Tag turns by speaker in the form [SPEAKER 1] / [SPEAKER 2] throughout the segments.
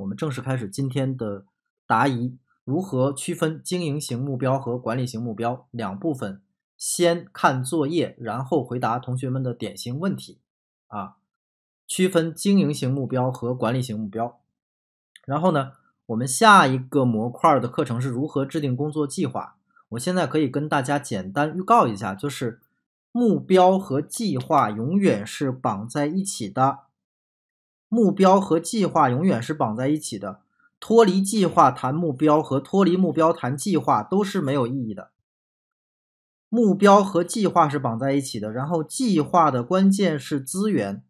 [SPEAKER 1] 我们正式开始今天的答疑。如何区分经营型目标和管理型目标？两部分，先看作业，然后回答同学们的典型问题。啊，区分经营型目标和管理型目标。然后呢，我们下一个模块的课程是如何制定工作计划？我现在可以跟大家简单预告一下，就是。目标和计划永远是绑在一起的。目标和计划永远是绑在一起的。脱离计划谈目标和脱离目标谈计划都是没有意义的。目标和计划是绑在一起的，然后计划的关键是资源。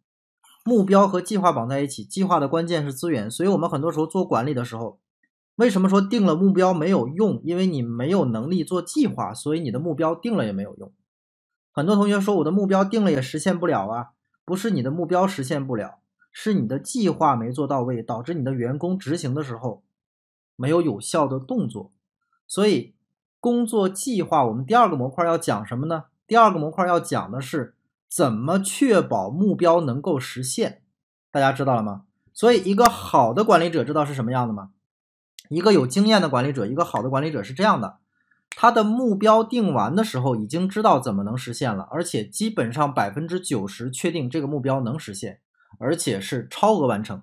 [SPEAKER 1] 目标和计划绑在一起，计划的关键是资源。所以我们很多时候做管理的时候，为什么说定了目标没有用？因为你没有能力做计划，所以你的目标定了也没有用。很多同学说我的目标定了也实现不了啊，不是你的目标实现不了，是你的计划没做到位，导致你的员工执行的时候没有有效的动作。所以工作计划，我们第二个模块要讲什么呢？第二个模块要讲的是怎么确保目标能够实现。大家知道了吗？所以一个好的管理者知道是什么样的吗？一个有经验的管理者，一个好的管理者是这样的。他的目标定完的时候，已经知道怎么能实现了，而且基本上百分之九十确定这个目标能实现，而且是超额完成。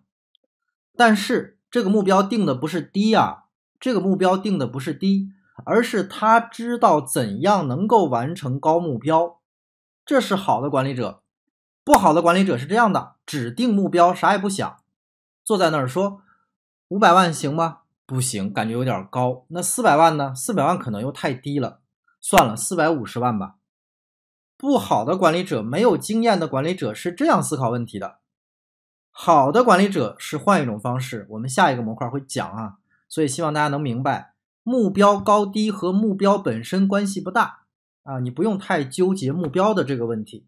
[SPEAKER 1] 但是这个目标定的不是低啊，这个目标定的不是低，而是他知道怎样能够完成高目标，这是好的管理者。不好的管理者是这样的：指定目标，啥也不想，坐在那儿说五百万行吗？不行，感觉有点高。那四百万呢？四百万可能又太低了。算了，四百五十万吧。不好的管理者，没有经验的管理者是这样思考问题的。好的管理者是换一种方式。我们下一个模块会讲啊，所以希望大家能明白，目标高低和目标本身关系不大啊，你不用太纠结目标的这个问题。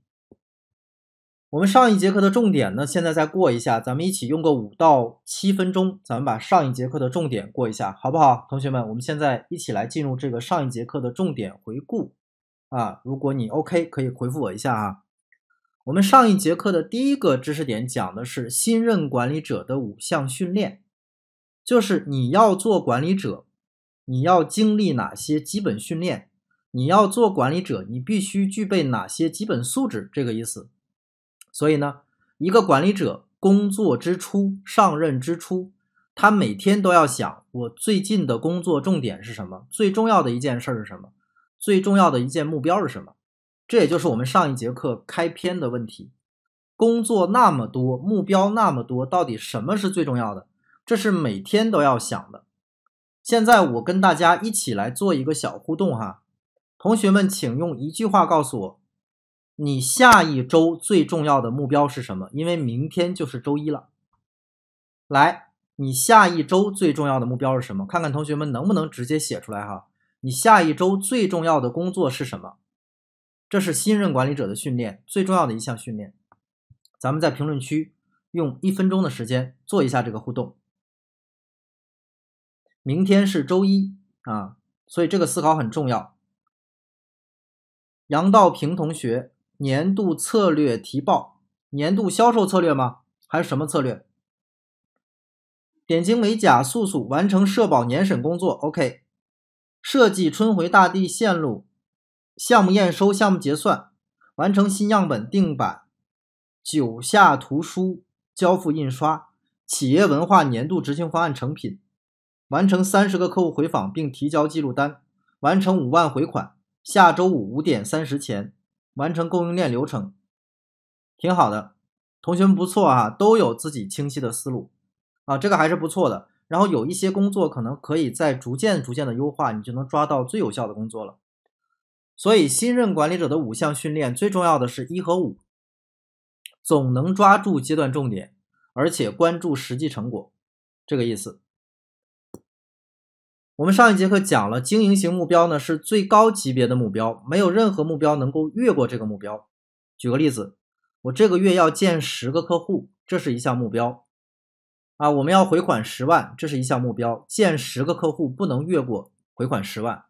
[SPEAKER 1] 我们上一节课的重点呢，现在再过一下，咱们一起用个五到七分钟，咱们把上一节课的重点过一下，好不好？同学们，我们现在一起来进入这个上一节课的重点回顾啊！如果你 OK，可以回复我一下啊。我们上一节课的第一个知识点讲的是新任管理者的五项训练，就是你要做管理者，你要经历哪些基本训练？你要做管理者，你必须具备哪些基本素质？这个意思。所以呢，一个管理者工作之初、上任之初，他每天都要想：我最近的工作重点是什么？最重要的一件事儿是什么？最重要的一件目标是什么？这也就是我们上一节课开篇的问题：工作那么多，目标那么多，到底什么是最重要的？这是每天都要想的。现在我跟大家一起来做一个小互动哈，同学们，请用一句话告诉我。你下一周最重要的目标是什么？因为明天就是周一了。来，你下一周最重要的目标是什么？看看同学们能不能直接写出来哈。你下一周最重要的工作是什么？这是新任管理者的训练最重要的一项训练。咱们在评论区用一分钟的时间做一下这个互动。明天是周一啊，所以这个思考很重要。杨道平同学。年度策略提报，年度销售策略吗？还是什么策略？点睛美甲速速完成社保年审工作。OK，设计春回大地线路项目验收、项目结算，完成新样本定版。九下图书交付印刷，企业文化年度执行方案成品，完成三十个客户回访并提交记录单，完成五万回款，下周五五点三十前。完成供应链流程，挺好的，同学们不错啊，都有自己清晰的思路啊，这个还是不错的。然后有一些工作可能可以再逐渐逐渐的优化，你就能抓到最有效的工作了。所以新任管理者的五项训练最重要的是一和五，总能抓住阶段重点，而且关注实际成果，这个意思。我们上一节课讲了经营型目标呢，是最高级别的目标，没有任何目标能够越过这个目标。举个例子，我这个月要见十个客户，这是一项目标啊。我们要回款十万，这是一项目标。见十个客户不能越过回款十万。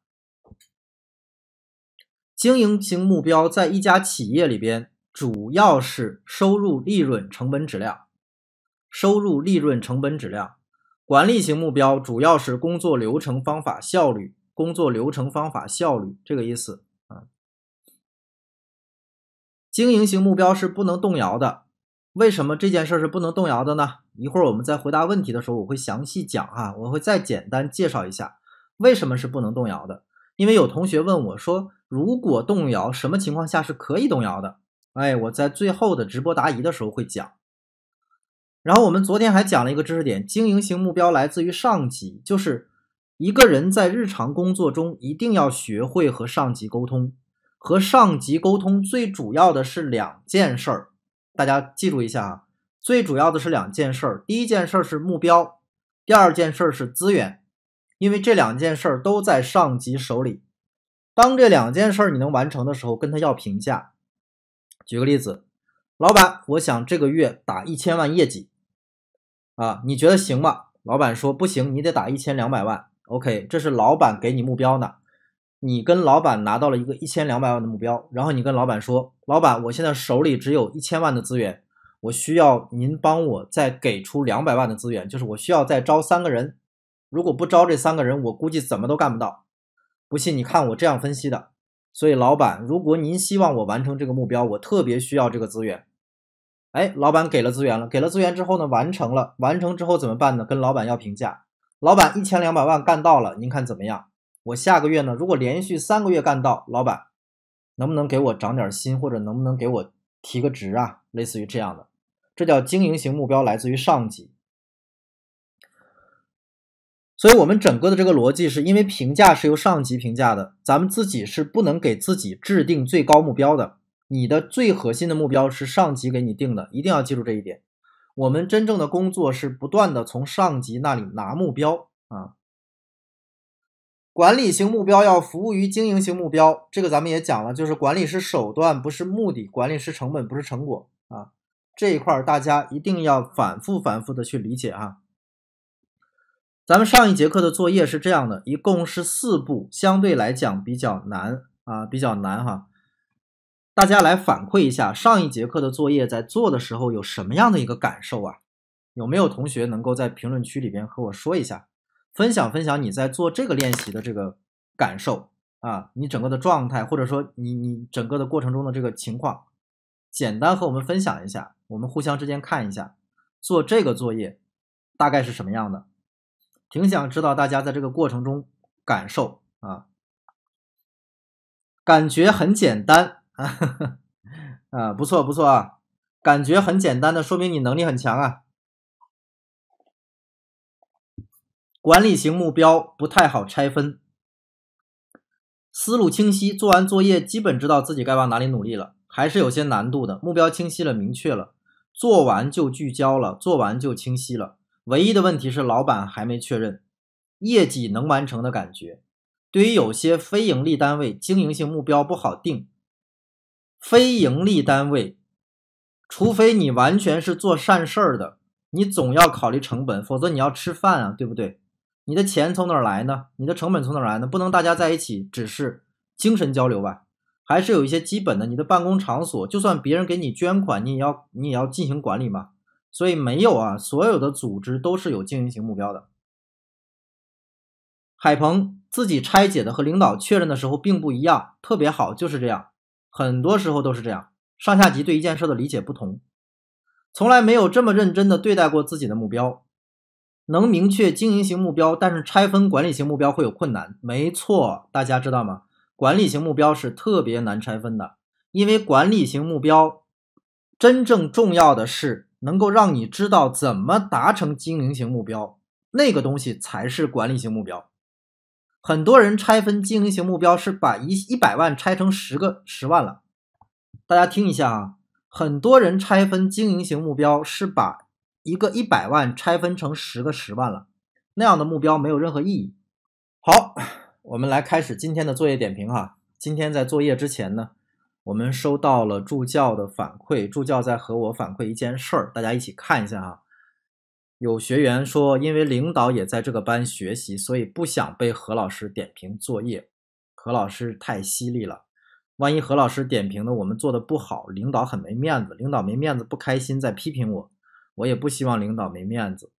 [SPEAKER 1] 经营型目标在一家企业里边，主要是收入、利润、成本、质量。收入、利润、成本、质量。管理型目标主要是工作流程、方法、效率。工作流程、方法、效率，这个意思啊。经营型目标是不能动摇的。为什么这件事是不能动摇的呢？一会儿我们在回答问题的时候，我会详细讲啊，我会再简单介绍一下为什么是不能动摇的。因为有同学问我说，如果动摇，什么情况下是可以动摇的？哎，我在最后的直播答疑的时候会讲。然后我们昨天还讲了一个知识点：经营型目标来自于上级，就是一个人在日常工作中一定要学会和上级沟通。和上级沟通最主要的是两件事儿，大家记住一下啊，最主要的是两件事儿。第一件事儿是目标，第二件事儿是资源，因为这两件事儿都在上级手里。当这两件事儿你能完成的时候，跟他要评价。举个例子，老板，我想这个月打一千万业绩。啊，你觉得行吗？老板说不行，你得打一千两百万。OK，这是老板给你目标呢。你跟老板拿到了一个一千两百万的目标，然后你跟老板说：“老板，我现在手里只有一千万的资源，我需要您帮我再给出两百万的资源，就是我需要再招三个人。如果不招这三个人，我估计怎么都干不到。不信，你看我这样分析的。所以，老板，如果您希望我完成这个目标，我特别需要这个资源。”哎，老板给了资源了，给了资源之后呢，完成了，完成之后怎么办呢？跟老板要评价。老板一千两百万干到了，您看怎么样？我下个月呢，如果连续三个月干到，老板能不能给我涨点薪，或者能不能给我提个职啊？类似于这样的，这叫经营型目标来自于上级。所以我们整个的这个逻辑是，因为评价是由上级评价的，咱们自己是不能给自己制定最高目标的。你的最核心的目标是上级给你定的，一定要记住这一点。我们真正的工作是不断的从上级那里拿目标啊。管理型目标要服务于经营型目标，这个咱们也讲了，就是管理是手段不是目的，管理是成本不是成果啊。这一块儿大家一定要反复反复的去理解哈。咱们上一节课的作业是这样的，一共是四步，相对来讲比较难啊，比较难哈。大家来反馈一下上一节课的作业，在做的时候有什么样的一个感受啊？有没有同学能够在评论区里边和我说一下，分享分享你在做这个练习的这个感受啊？你整个的状态，或者说你你整个的过程中的这个情况，简单和我们分享一下，我们互相之间看一下做这个作业大概是什么样的，挺想知道大家在这个过程中感受啊，感觉很简单。啊，不错不错啊，感觉很简单的，说明你能力很强啊。管理型目标不太好拆分，思路清晰，做完作业基本知道自己该往哪里努力了，还是有些难度的。目标清晰了，明确了，做完就聚焦了，做完就清晰了。唯一的问题是老板还没确认，业绩能完成的感觉。对于有些非盈利单位，经营性目标不好定。非盈利单位，除非你完全是做善事儿的，你总要考虑成本，否则你要吃饭啊，对不对？你的钱从哪儿来呢？你的成本从哪儿来呢？不能大家在一起只是精神交流吧？还是有一些基本的，你的办公场所，就算别人给你捐款，你也要你也要进行管理嘛。所以没有啊，所有的组织都是有经营型目标的。海鹏自己拆解的和领导确认的时候并不一样，特别好，就是这样。很多时候都是这样，上下级对一件事的理解不同，从来没有这么认真的对待过自己的目标，能明确经营型目标，但是拆分管理型目标会有困难。没错，大家知道吗？管理型目标是特别难拆分的，因为管理型目标真正重要的是能够让你知道怎么达成经营型目标，那个东西才是管理型目标。很多人拆分经营型目标是把一一百万拆成十个十万了，大家听一下啊。很多人拆分经营型目标是把一个一百万拆分成十个十万了，那样的目标没有任何意义。好，我们来开始今天的作业点评哈。今天在作业之前呢，我们收到了助教的反馈，助教在和我反馈一件事儿，大家一起看一下啊。有学员说，因为领导也在这个班学习，所以不想被何老师点评作业。何老师太犀利了，万一何老师点评的我们做的不好，领导很没面子。领导没面子不开心，在批评我，我也不希望领导没面子。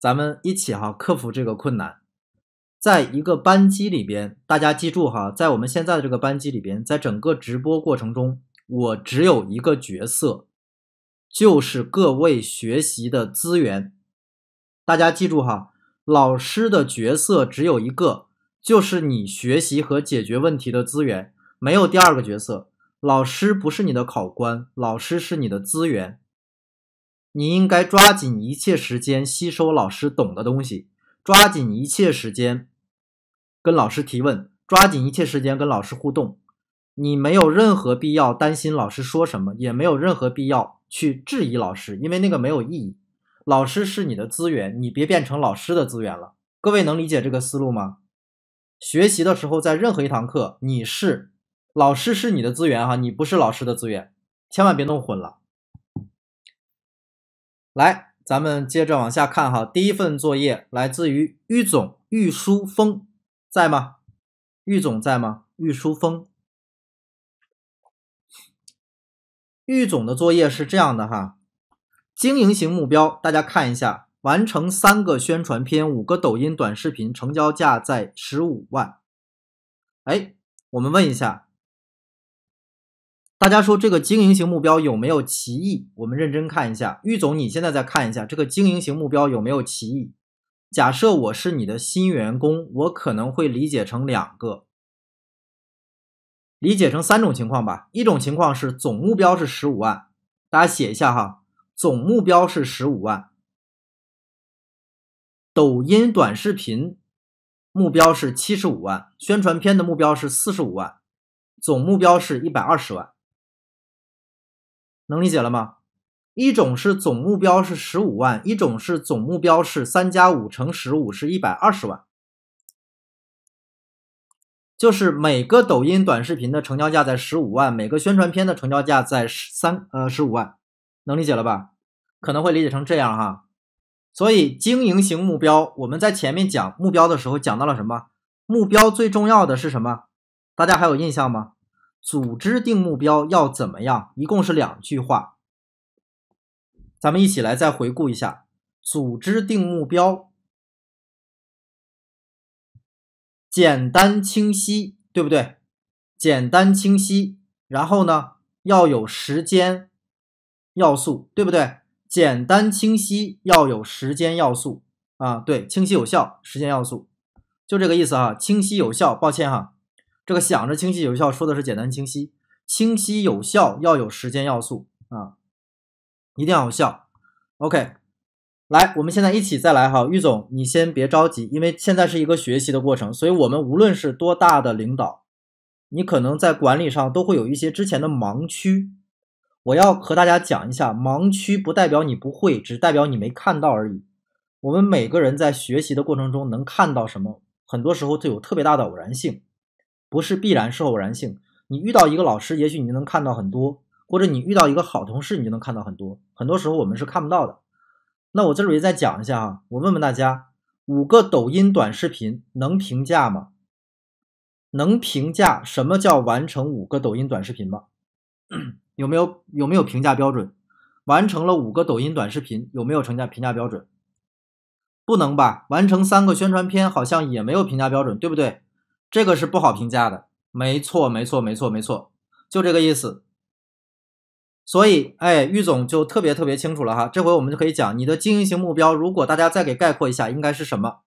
[SPEAKER 1] 咱们一起哈克服这个困难。在一个班级里边，大家记住哈，在我们现在的这个班级里边，在整个直播过程中，我只有一个角色。就是各位学习的资源，大家记住哈，老师的角色只有一个，就是你学习和解决问题的资源，没有第二个角色。老师不是你的考官，老师是你的资源。你应该抓紧一切时间吸收老师懂的东西，抓紧一切时间跟老师提问，抓紧一切时间跟老师互动。你没有任何必要担心老师说什么，也没有任何必要。去质疑老师，因为那个没有意义。老师是你的资源，你别变成老师的资源了。各位能理解这个思路吗？学习的时候，在任何一堂课，你是老师是你的资源哈，你不是老师的资源，千万别弄混了。来，咱们接着往下看哈。第一份作业来自于玉总玉书峰，在吗？玉总在吗？玉书峰。玉总的作业是这样的哈，经营型目标，大家看一下，完成三个宣传片，五个抖音短视频，成交价在十五万。哎，我们问一下，大家说这个经营型目标有没有歧义？我们认真看一下，玉总，你现在再看一下这个经营型目标有没有歧义？假设我是你的新员工，我可能会理解成两个。理解成三种情况吧。一种情况是总目标是十五万，大家写一下哈。总目标是十五万，抖音短视频目标是七十五万，宣传片的目标是四十五万，总目标是一百二十万。能理解了吗？一种是总目标是十五万，一种是总目标是三加五乘十五是一百二十万。就是每个抖音短视频的成交价在十五万，每个宣传片的成交价在三呃十五万，能理解了吧？可能会理解成这样哈。所以经营型目标，我们在前面讲目标的时候讲到了什么？目标最重要的是什么？大家还有印象吗？组织定目标要怎么样？一共是两句话，咱们一起来再回顾一下：组织定
[SPEAKER 2] 目标。简单清晰，
[SPEAKER 1] 对不对？简单清晰，然后呢，要有时间要素，对不对？简单清晰要有时间要素啊，对，清晰有效，时间要素，就这个意思啊。清晰有效，抱歉哈，这个想着清晰有效说的是简单清晰，清晰有效要有时间要素啊，一定要有效。OK。来，我们现在一起再来哈，玉总，你先别着急，因为现在是一个学习的过程，所以我们无论是多大的领导，你可能在管理上都会有一些之前的盲区。我要和大家讲一下，盲区不代表你不会，只代表你没看到而已。我们每个人在学习的过程中能看到什么，很多时候都有特别大的偶然性，不是必然，是偶然性。你遇到一个老师，也许你就能看到很多；或者你遇到一个好同事，你就能看到很多。很多时候我们是看不到的。那我这里再讲一下哈，我问问大家，五个抖音短视频能评价吗？能评价？什么叫完成五个抖音短视频吗？有没有有没有评价标准？完成了五个抖音短视频有没有评价评价标准？不能吧？完成三个宣传片好像也没有评价标准，对不对？这个是不好评价的。没错，没错，没错，没错，就这个意思。所以，哎，玉总就特别特别清楚了哈。这回我们就可以讲你的经营型目标。如果大家再给概括一下，应该是什么？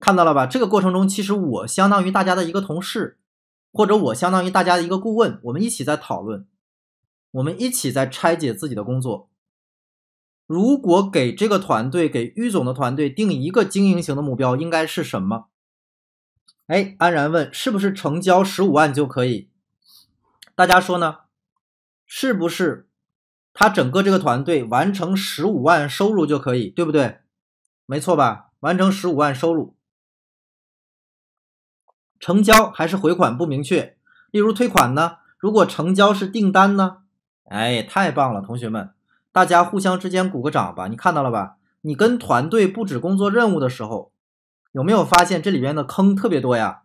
[SPEAKER 1] 看到了吧？这个过程中，其实我相当于大家的一个同事，或者我相当于大家的一个顾问，我们一起在讨论，我们一起在拆解自己的工作。如果给这个团队，给玉总的团队定一个经营型的目标，应该是什么？哎，安然问，是不是成交十五万就可以？大家说呢？是不是他整个这个团队完成十五万收入就可以，对不对？没错吧？完成十五万收入，成交还是回款不明确。例如退款呢？如果成交是订单呢？哎，太棒了，同学们，大家互相之间鼓个掌吧。你看到了吧？你跟团队布置工作任务的时候，有没有发现这里边的坑特别多呀？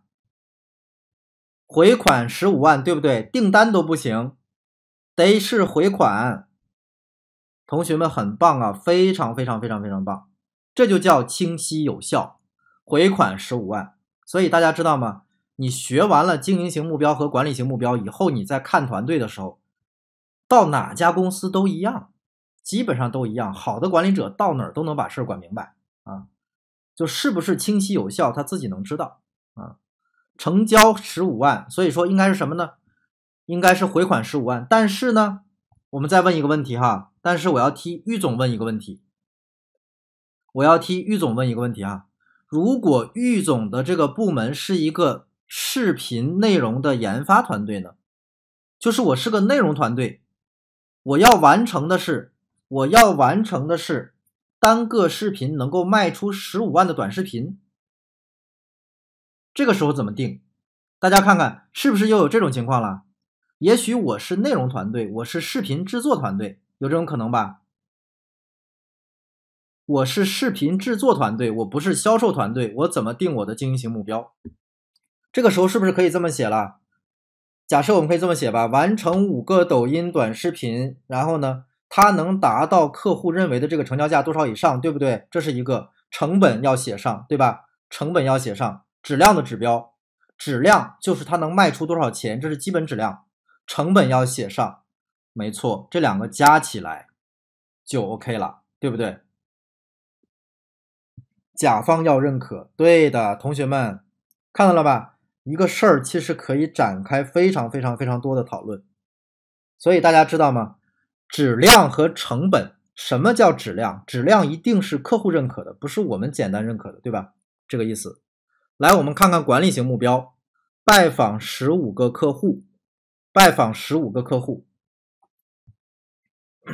[SPEAKER 1] 回款十五万，对不对？订单都不行。得是回款，同学们很棒啊，非常非常非常非常棒，这就叫清晰有效，回款十五万。所以大家知道吗？你学完了经营型目标和管理型目标以后，你在看团队的时候，到哪家公司都一样，基本上都一样。好的管理者到哪儿都能把事儿管明白啊，就是不是清晰有效，他自己能知道啊。成交十五万，所以说应该是什么呢？应该是回款十五万，但是呢，我们再问一个问题哈。但是我要替郁总问一个问题，我要替郁总问一个问题啊。如果郁总的这个部门是一个视频内容的研发团队呢，就是我是个内容团队，我要完成的是我要完成的是单个视频能够卖出十五万的短视频，这个时候怎么定？大家看看是不是又有这种情况了？也许我是内容团队，我是视频制作团队，有这种可能吧？我是视频制作团队，我不是销售团队，我怎么定我的经营型目标？这个时候是不是可以这么写了？假设我们可以这么写吧：完成五个抖音短视频，然后呢，它能达到客户认为的这个成交价多少以上，对不对？这是一个成本要写上，对吧？成本要写上，质量的指标，质量就是它能卖出多少钱，这是基本质量。成本要写上，没错，这两个加起来就 OK 了，对不对？甲方要认可，对的，同学们看到了吧？一个事儿其实可以展开非常非常非常多的讨论，所以大家知道吗？质量和成本，什么叫质量？质量一定是客户认可的，不是我们简单认可的，对吧？这个意思。来，我们看看管理型目标，拜访十五个客户。拜访十五个客户，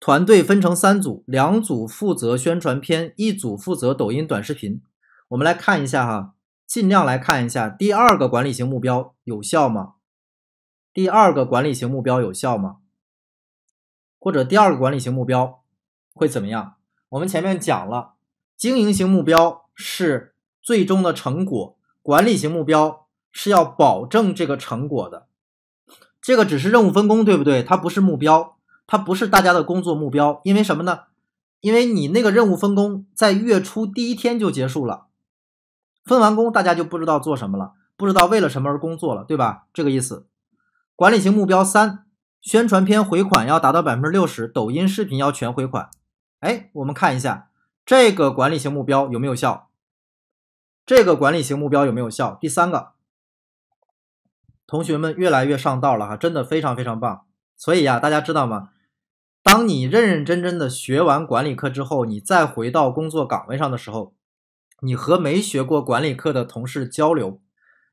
[SPEAKER 1] 团队分成三组，两组负责宣传片，一组负责抖音短视频。我们来看一下哈，尽量来看一下第二个管理型目标有效吗？第二个管理型目标有效吗？或者第二个管理型目标会怎么样？我们前面讲了，经营型目标是最终的成果，管理型目标是要保证这个成果的。这个只是任务分工，对不对？它不是目标，它不是大家的工作目标。因为什么呢？因为你那个任务分工在月初第一天就结束了，分完工大家就不知道做什么了，不知道为了什么而工作了，对吧？这个意思。管理型目标三：宣传片回款要达到百分之六十，抖音视频要全回款。哎，我们看一下这个管理型目标有没有效？这个管理型目标有没有效？第三个。同学们越来越上道了哈，真的非常非常棒。所以呀，大家知道吗？当你认认真真的学完管理课之后，你再回到工作岗位上的时候，你和没学过管理课的同事交流，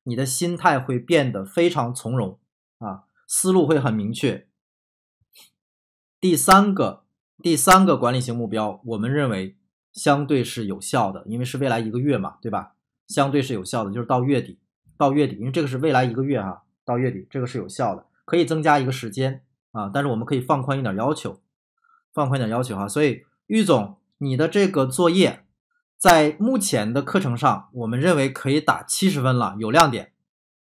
[SPEAKER 1] 你的心态会变得非常从容啊，思路会很明确。第三个，第三个管理型目标，我们认为相对是有效的，因为是未来一个月嘛，对吧？相对是有效的，就是到月底，到月底，因为这个是未来一个月哈。到月底，这个是有效的，可以增加一个时间啊。但是我们可以放宽一点要求，放宽一点要求哈。所以，玉总，你的这个作业在目前的课程上，我们认为可以打七十分了，有亮点，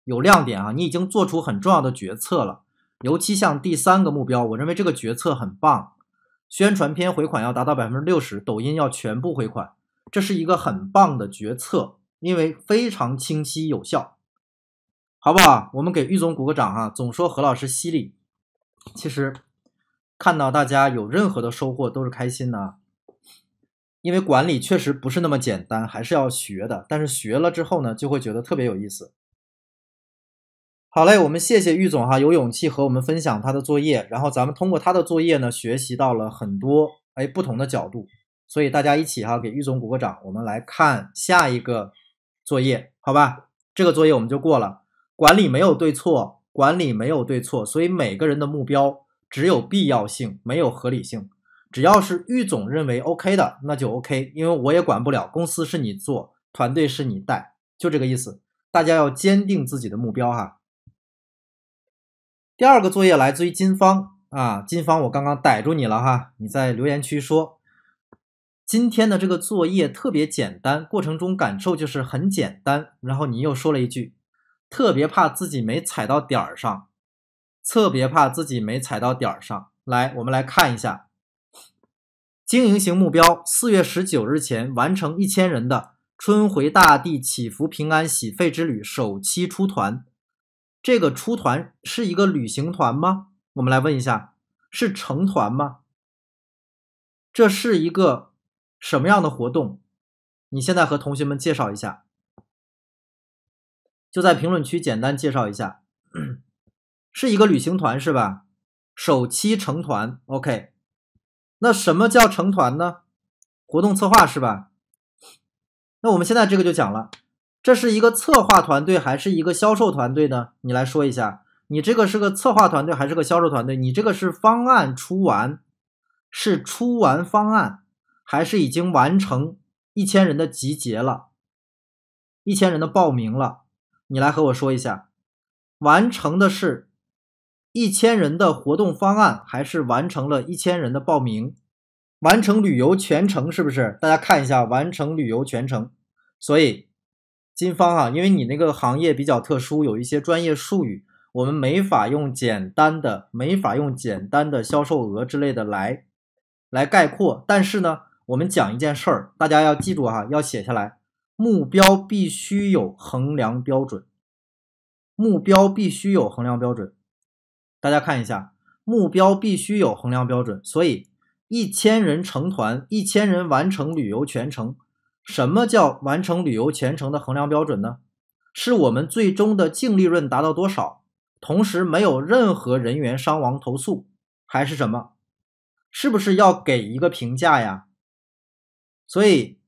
[SPEAKER 1] 有亮点啊！你已经做出很重要的决策了，尤其像第三个目标，我认为这个决策很棒。宣传片回款要达到百分之六十，抖音要全部回款，这是一个很棒的决策，因为非常清晰有效。好不好？我们给玉总鼓个掌哈！总说何老师犀利，其实看到大家有任何的收获都是开心的，因为管理确实不是那么简单，还是要学的。但是学了之后呢，就会觉得特别有意思。好嘞，我们谢谢玉总哈，有勇气和我们分享他的作业。然后咱们通过他的作业呢，学习到了很多哎不同的角度。所以大家一起哈，给玉总鼓个掌。我们来看下一个作业，好吧？这个作业我们就过了。管理没有对错，管理没有对错，所以每个人的目标只有必要性，没有合理性。只要是郁总认为 OK 的，那就 OK，因为我也管不了。公司是你做，团队是你带，就这个意思。大家要坚定自己的目标哈。第二个作业来自于金方啊，金方，我刚刚逮住你了哈，你在留言区说今天的这个作业特别简单，过程中感受就是很简单。然后你又说了一句。特别怕自己没踩到点儿上，特别怕自己没踩到点儿上。来，我们来看一下，经营型目标：四月十九日前完成一千人的“春回大地、祈福平安、洗肺之旅”首期出团。这个出团是一个旅行团吗？我们来问一下，是成团吗？这是一个什么样的活动？你现在和同学们介绍一下。就在评论区简单介绍一下，是一个旅行团是吧？首期成团，OK。那什么叫成团呢？活动策划是吧？那我们现在这个就讲了，这是一个策划团队还是一个销售团队呢？你来说一下，你这个是个策划团队还是个销售团队？你这个是方案出完，是出完方案，还是已经完成一千人的集结了，一千人的报名了？你来和我说一下，完成的是，一千人的活动方案，还是完成了一千人的报名？完成旅游全程是不是？大家看一下，完成旅游全程。所以，金芳啊，因为你那个行业比较特殊，有一些专业术语，我们没法用简单的，没法用简单的销售额之类的来，来概括。但是呢，我们讲一件事儿，大家要记住哈，要写下来。目标必须有衡量标准，目标必须有衡量标准。大家看一下，目标必须有衡量标准。所以，一千人成团，一千人完成旅游全程，什么叫完成旅游全程的衡量标准呢？是我们最终的净利润达到多少，同时没有任何人员伤亡投诉，还是什么？是不是要给一个评价呀？所以。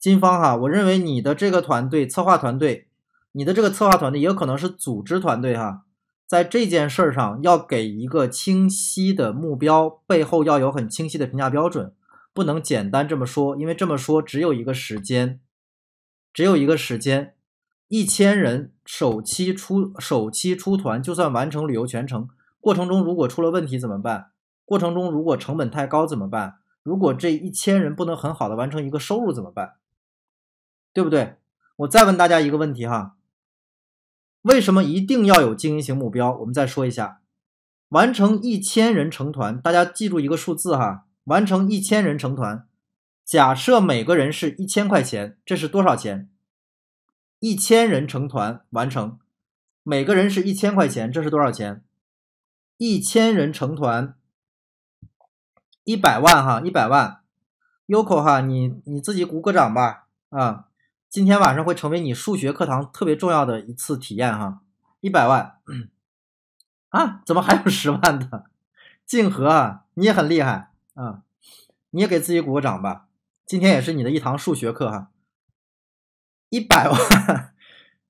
[SPEAKER 1] 金方哈，我认为你的这个团队策划团队，你的这个策划团队也有可能是组织团队哈，在这件事儿上要给一个清晰的目标，背后要有很清晰的评价标准，不能简单这么说，因为这么说只有一个时间，只有一个时间，一千人首期出首期出团就算完成旅游全程，过程中如果出了问题怎么办？过程中如果成本太高怎么办？如果这一千人不能很好的完成一个收入怎么办？对不对？我再问大家一个问题哈，为什么一定要有经营型目标？我们再说一下，完成一千人成团，大家记住一个数字哈，完成一千人成团，假设每个人是一千块钱，这是多少钱？一千人成团完成，每个人是一千块钱，这是多少钱？一千人成团，一百万哈，一百万 Yoko 哈，你你自己鼓个掌吧，啊。今天晚上会成为你数学课堂特别重要的一次体验哈，一百万，啊，怎么还有十万的？静和，你也很厉害啊，你也给自己鼓个掌吧。今天也是你的一堂数学课哈，一百万，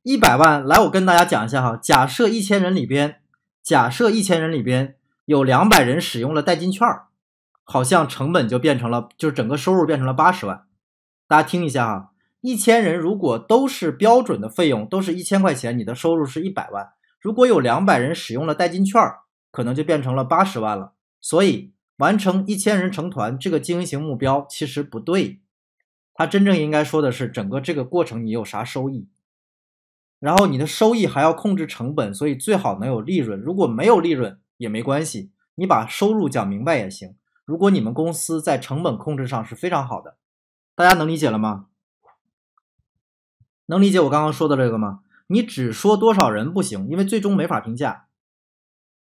[SPEAKER 1] 一百万，来，我跟大家讲一下哈。假设一千人里边，假设一千人里边有两百人使用了代金券好像成本就变成了，就是整个收入变成了八十万。大家听一下哈。一千人如果都是标准的费用，都是一千块钱，你的收入是一百万。如果有两百人使用了代金券可能就变成了八十万了。所以完成一千人成团这个经营型目标其实不对，他真正应该说的是整个这个过程你有啥收益，然后你的收益还要控制成本，所以最好能有利润。如果没有利润也没关系，你把收入讲明白也行。如果你们公司在成本控制上是非常好的，大家能理解了吗？能理解我刚刚说的这个吗？你只说多少人不行，因为最终没法评价。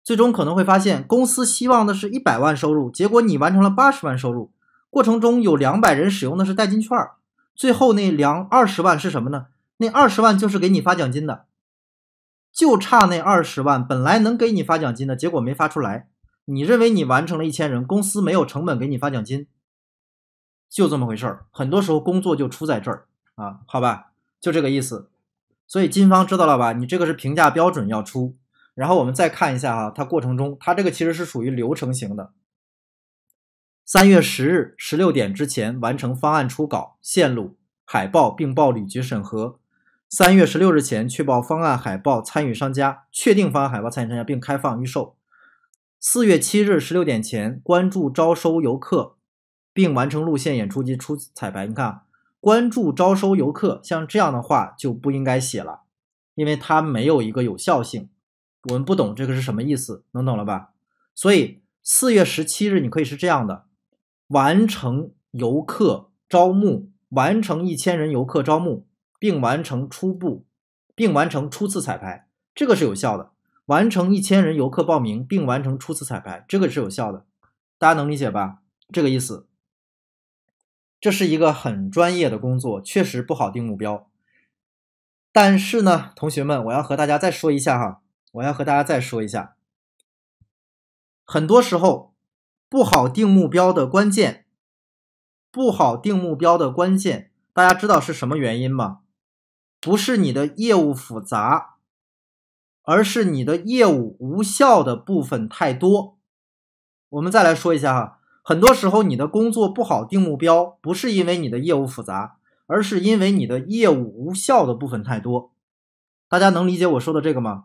[SPEAKER 1] 最终可能会发现，公司希望的是100万收入，结果你完成了80万收入。过程中有200人使用的是代金券儿，最后那两20万是什么呢？那20万就是给你发奖金的，就差那20万，本来能给你发奖金的，结果没发出来。你认为你完成了一千人，公司没有成本给你发奖金，就这么回事儿。很多时候工作就出在这儿啊，好吧。就这个意思，所以金方知道了吧？你这个是评价标准要出，然后我们再看一下哈，它过程中它这个其实是属于流程型的。三月十日十六点之前完成方案初稿、线路海报，并报旅局审核；三月十六日前确保方案海报参与商家确定方案海报参与商家，并开放预售；四月七日十六点前关注招收游客，并完成路线演出及出彩排。你看。关注招收游客，像这样的话就不应该写了，因为它没有一个有效性。我们不懂这个是什么意思，能懂了吧？所以四月十七日你可以是这样的：完成游客招募，完成一千人游客招募，并完成初步，并完成初次彩排，这个是有效的。完成一千人游客报名，并完成初次彩排，这个是有效的。大家能理解吧？这个意思。这是一个很专业的工作，确实不好定目标。但是呢，同学们，我要和大家再说一下哈，我要和大家再说一下。很多时候不好定目标的关键，不好定目标的关键，大家知道是什么原因吗？不是你的业务复杂，而是你的业务无效的部分太多。我们再来说一下哈。很多时候，你的工作不好定目标，不是因为你的业务复杂，而是因为你的业务无效的部分太多。大家能理解我说的这个吗？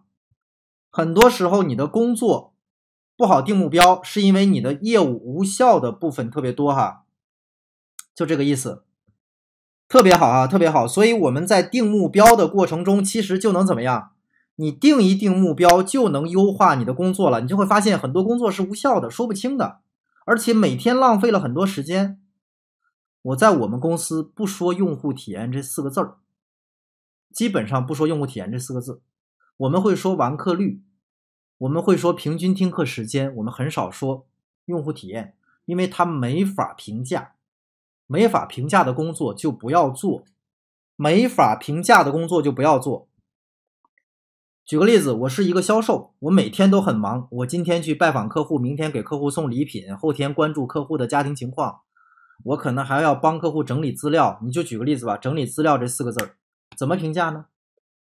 [SPEAKER 1] 很多时候，你的工作不好定目标，是因为你的业务无效的部分特别多，哈，就这个意思。特别好啊，特别好。所以我们在定目标的过程中，其实就能怎么样？你定一定目标，就能优化你的工作了。你就会发现很多工作是无效的，说不清的。而且每天浪费了很多时间。我在我们公司不说用户体验这四个字儿，基本上不说用户体验这四个字，我们会说完课率，我们会说平均听课时间，我们很少说用户体验，因为它没法评价，没法评价的工作就不要做，没法评价的工作就不要做。举个例子，我是一个销售，我每天都很忙。我今天去拜访客户，明天给客户送礼品，后天关注客户的家庭情况，我可能还要帮客户整理资料。你就举个例子吧，整理资料这四个字儿怎么评价呢？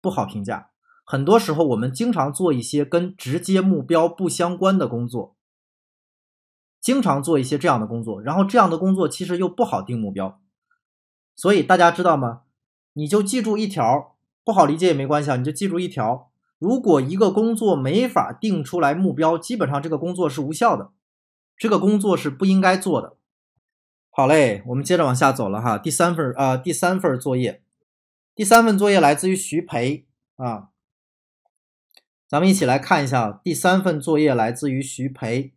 [SPEAKER 1] 不好评价。很多时候我们经常做一些跟直接目标不相关的工作，经常做一些这样的工作，然后这样的工作其实又不好定目标。所以大家知道吗？你就记住一条，不好理解也没关系啊，你就记住一条。如果一个工作没法定出来目标，基本上这个工作是无效的，这个工作是不应该做的。好嘞，我们接着往下走了哈。第三份啊，第三份作业，第三份作业来自于徐培啊。咱们一起来看一下第三份作业来自于徐培。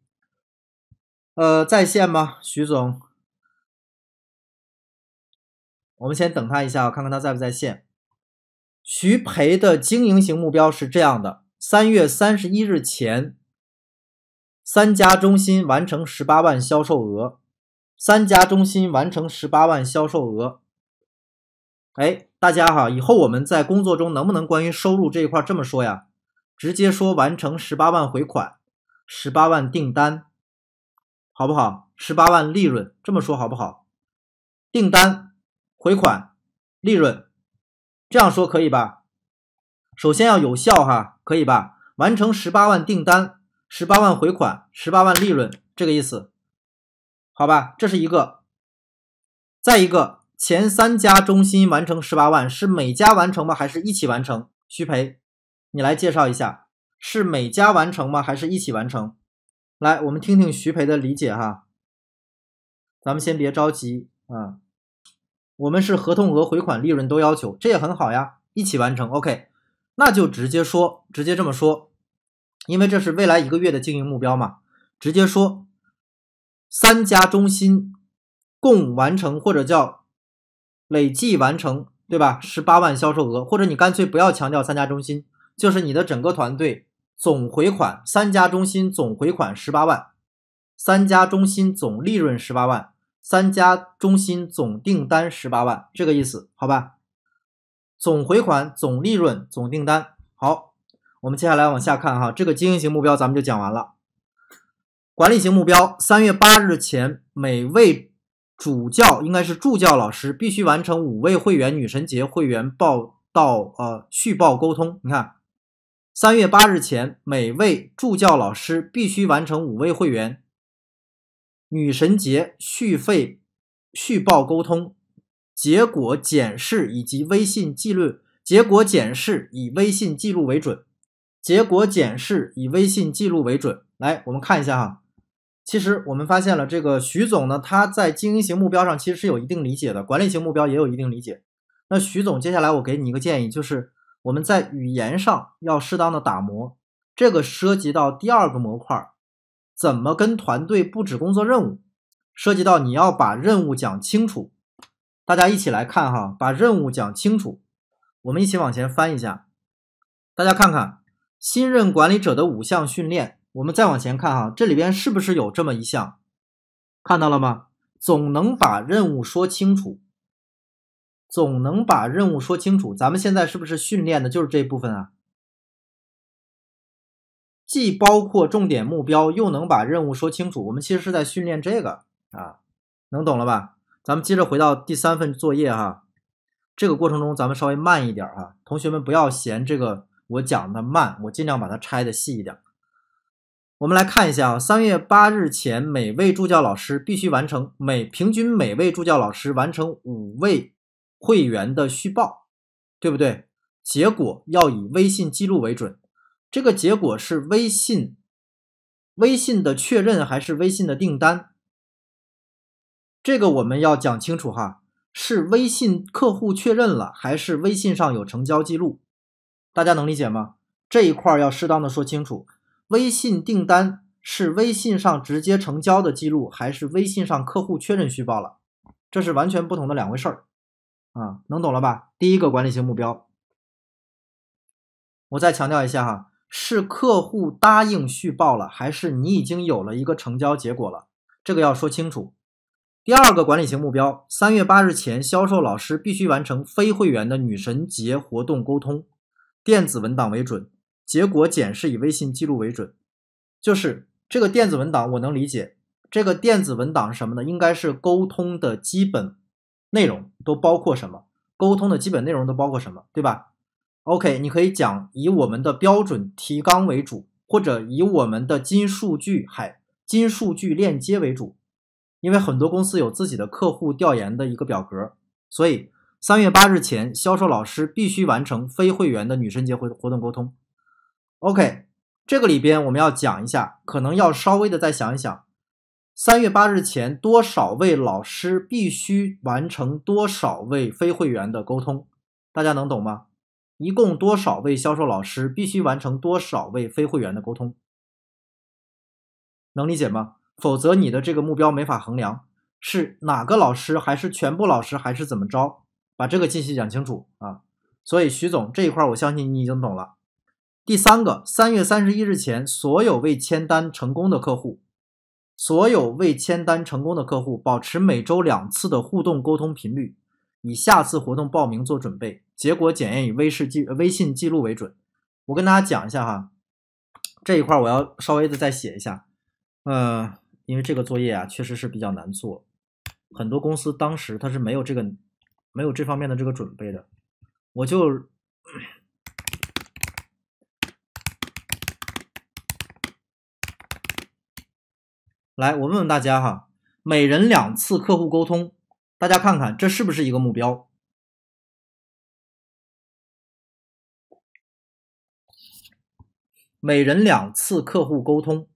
[SPEAKER 2] 呃，在线吗，徐总？
[SPEAKER 1] 我们先等他一下，看看他在不在线。徐培的经营型目标是这样的：三月三十一日前，三家中心完成十八万销售额；三家中心完成十八万销售额。哎，大家哈，以后我们在工作中能不能关于收入这一块这么说呀？直接说完成十八万回款、十八万订单，好不好？十八万利润，这么说好不好？订单、回款、利润。这样说可以吧？首先要有效哈，可以吧？完成十八万订单，十八万回款，十八万利润，这个意思，好吧？这是一个。再一个，前三家中心完成十八万是每家完成吗？还是一起完成？徐培，你来介绍一下，是每家完成吗？还是一起完成？来，我们听听徐培的理解哈。咱们先别着急啊。我们是合同额、回款、利润都要求，这也很好呀，一起完成。OK，那就直接说，直接这么说，因为这是未来一个月的经营目标嘛，直接说三家中心共完成，或者叫累计完成，对吧？十八万销售额，或者你干脆不要强调三家中心，就是你的整个团队总回款，三家中心总回款十八万，三家中心总利润十八万。三家中心总订单十八万，这个意思，好吧？总回款、总利润、总订单。好，我们接下来往下看哈。这个经营型目标咱们就讲完了。管理型目标：三月八日前，每位主教（应该是助教老师）必须完成五位会员女神节会员报到、呃续报沟通。你看，三月八日前，每位助教老师必须完成五位会员。女神节续费续报沟通结果检视以及微信记录，结果检视以微信记录为准。结果检视以微信记录为准。来，我们看一下哈。其实我们发现了这个徐总呢，他在经营型目标上其实是有一定理解的，管理型目标也有一定理解。那徐总，接下来我给你一个建议，就是我们在语言上要适当的打磨。这个涉及到第二个模块。怎么跟团队布置工作任务？涉及到你要把任务讲清楚，大家一起来看哈，把任务讲清楚。我们一起往前翻一下，大家看看新任管理者的五项训练。我们再往前看哈，这里边是不是有这么一项？看到了吗？总能把任务说清楚，总能把任务说清楚。咱们现在是不是训练的就是这部分啊？既包括重点目标，又能把任务说清楚。我们其实是在训练这个啊，能懂了吧？咱们接着回到第三份作业哈。这个过程中，咱们稍微慢一点哈。同学们不要嫌这个我讲的慢，我尽量把它拆的细一点。我们来看一下啊，三月八日前，每位助教老师必须完成每平均每位助教老师完成五位会员的续报，对不对？结果要以微信记录为准。这个结果是微信，微信的确认还是微信的订单？这个我们要讲清楚哈，是微信客户确认了还是微信上有成交记录？大家能理解吗？这一块要适当的说清楚，微信订单是微信上直接成交的记录，还是微信上客户确认虚报了？这是完全不同的两回事儿啊，能懂了吧？第一个管理性目标，我再强调一下哈。是客户答应续报了，还是你已经有了一个成交结果了？这个要说清楚。第二个管理型目标，三月八日前，销售老师必须完成非会员的女神节活动沟通，电子文档为准，结果检视以微信记录为准。就是这个电子文档，我能理解。这个电子文档是什么呢？应该是沟通的基本内容都包括什么？沟通的基本内容都包括什么？对吧？OK，你可以讲以我们的标准提纲为主，或者以我们的金数据海金数据链接为主，因为很多公司有自己的客户调研的一个表格，所以三月八日前，销售老师必须完成非会员的女神节活活动沟通。OK，这个里边我们要讲一下，可能要稍微的再想一想，三月八日前多少位老师必须完成多少位非会员的沟通，大家能懂吗？一共多少位销售老师必须完成多少位非会员的沟通，能理解吗？否则你的这个目标没法衡量，是哪个老师，还是全部老师，还是怎么着？把这个信息讲清楚啊！所以徐总这一块，我相信你已经懂了。第三个，三月三十一日前，所有未签单成功的客户，所有未签单成功的客户，保持每周两次的互动沟通频率。以下次活动报名做准备，结果检验以微视记、微信记录为准。我跟大家讲一下哈，这一块我要稍微的再写一下，呃，因为这个作业啊确实是比较难做，很多公司当时他是没有这个、没有这方面的这个准备的。我就来，我问问大家哈，每人两次客户沟通。大家看看，这是不是一
[SPEAKER 2] 个目标？每人两次客户沟通，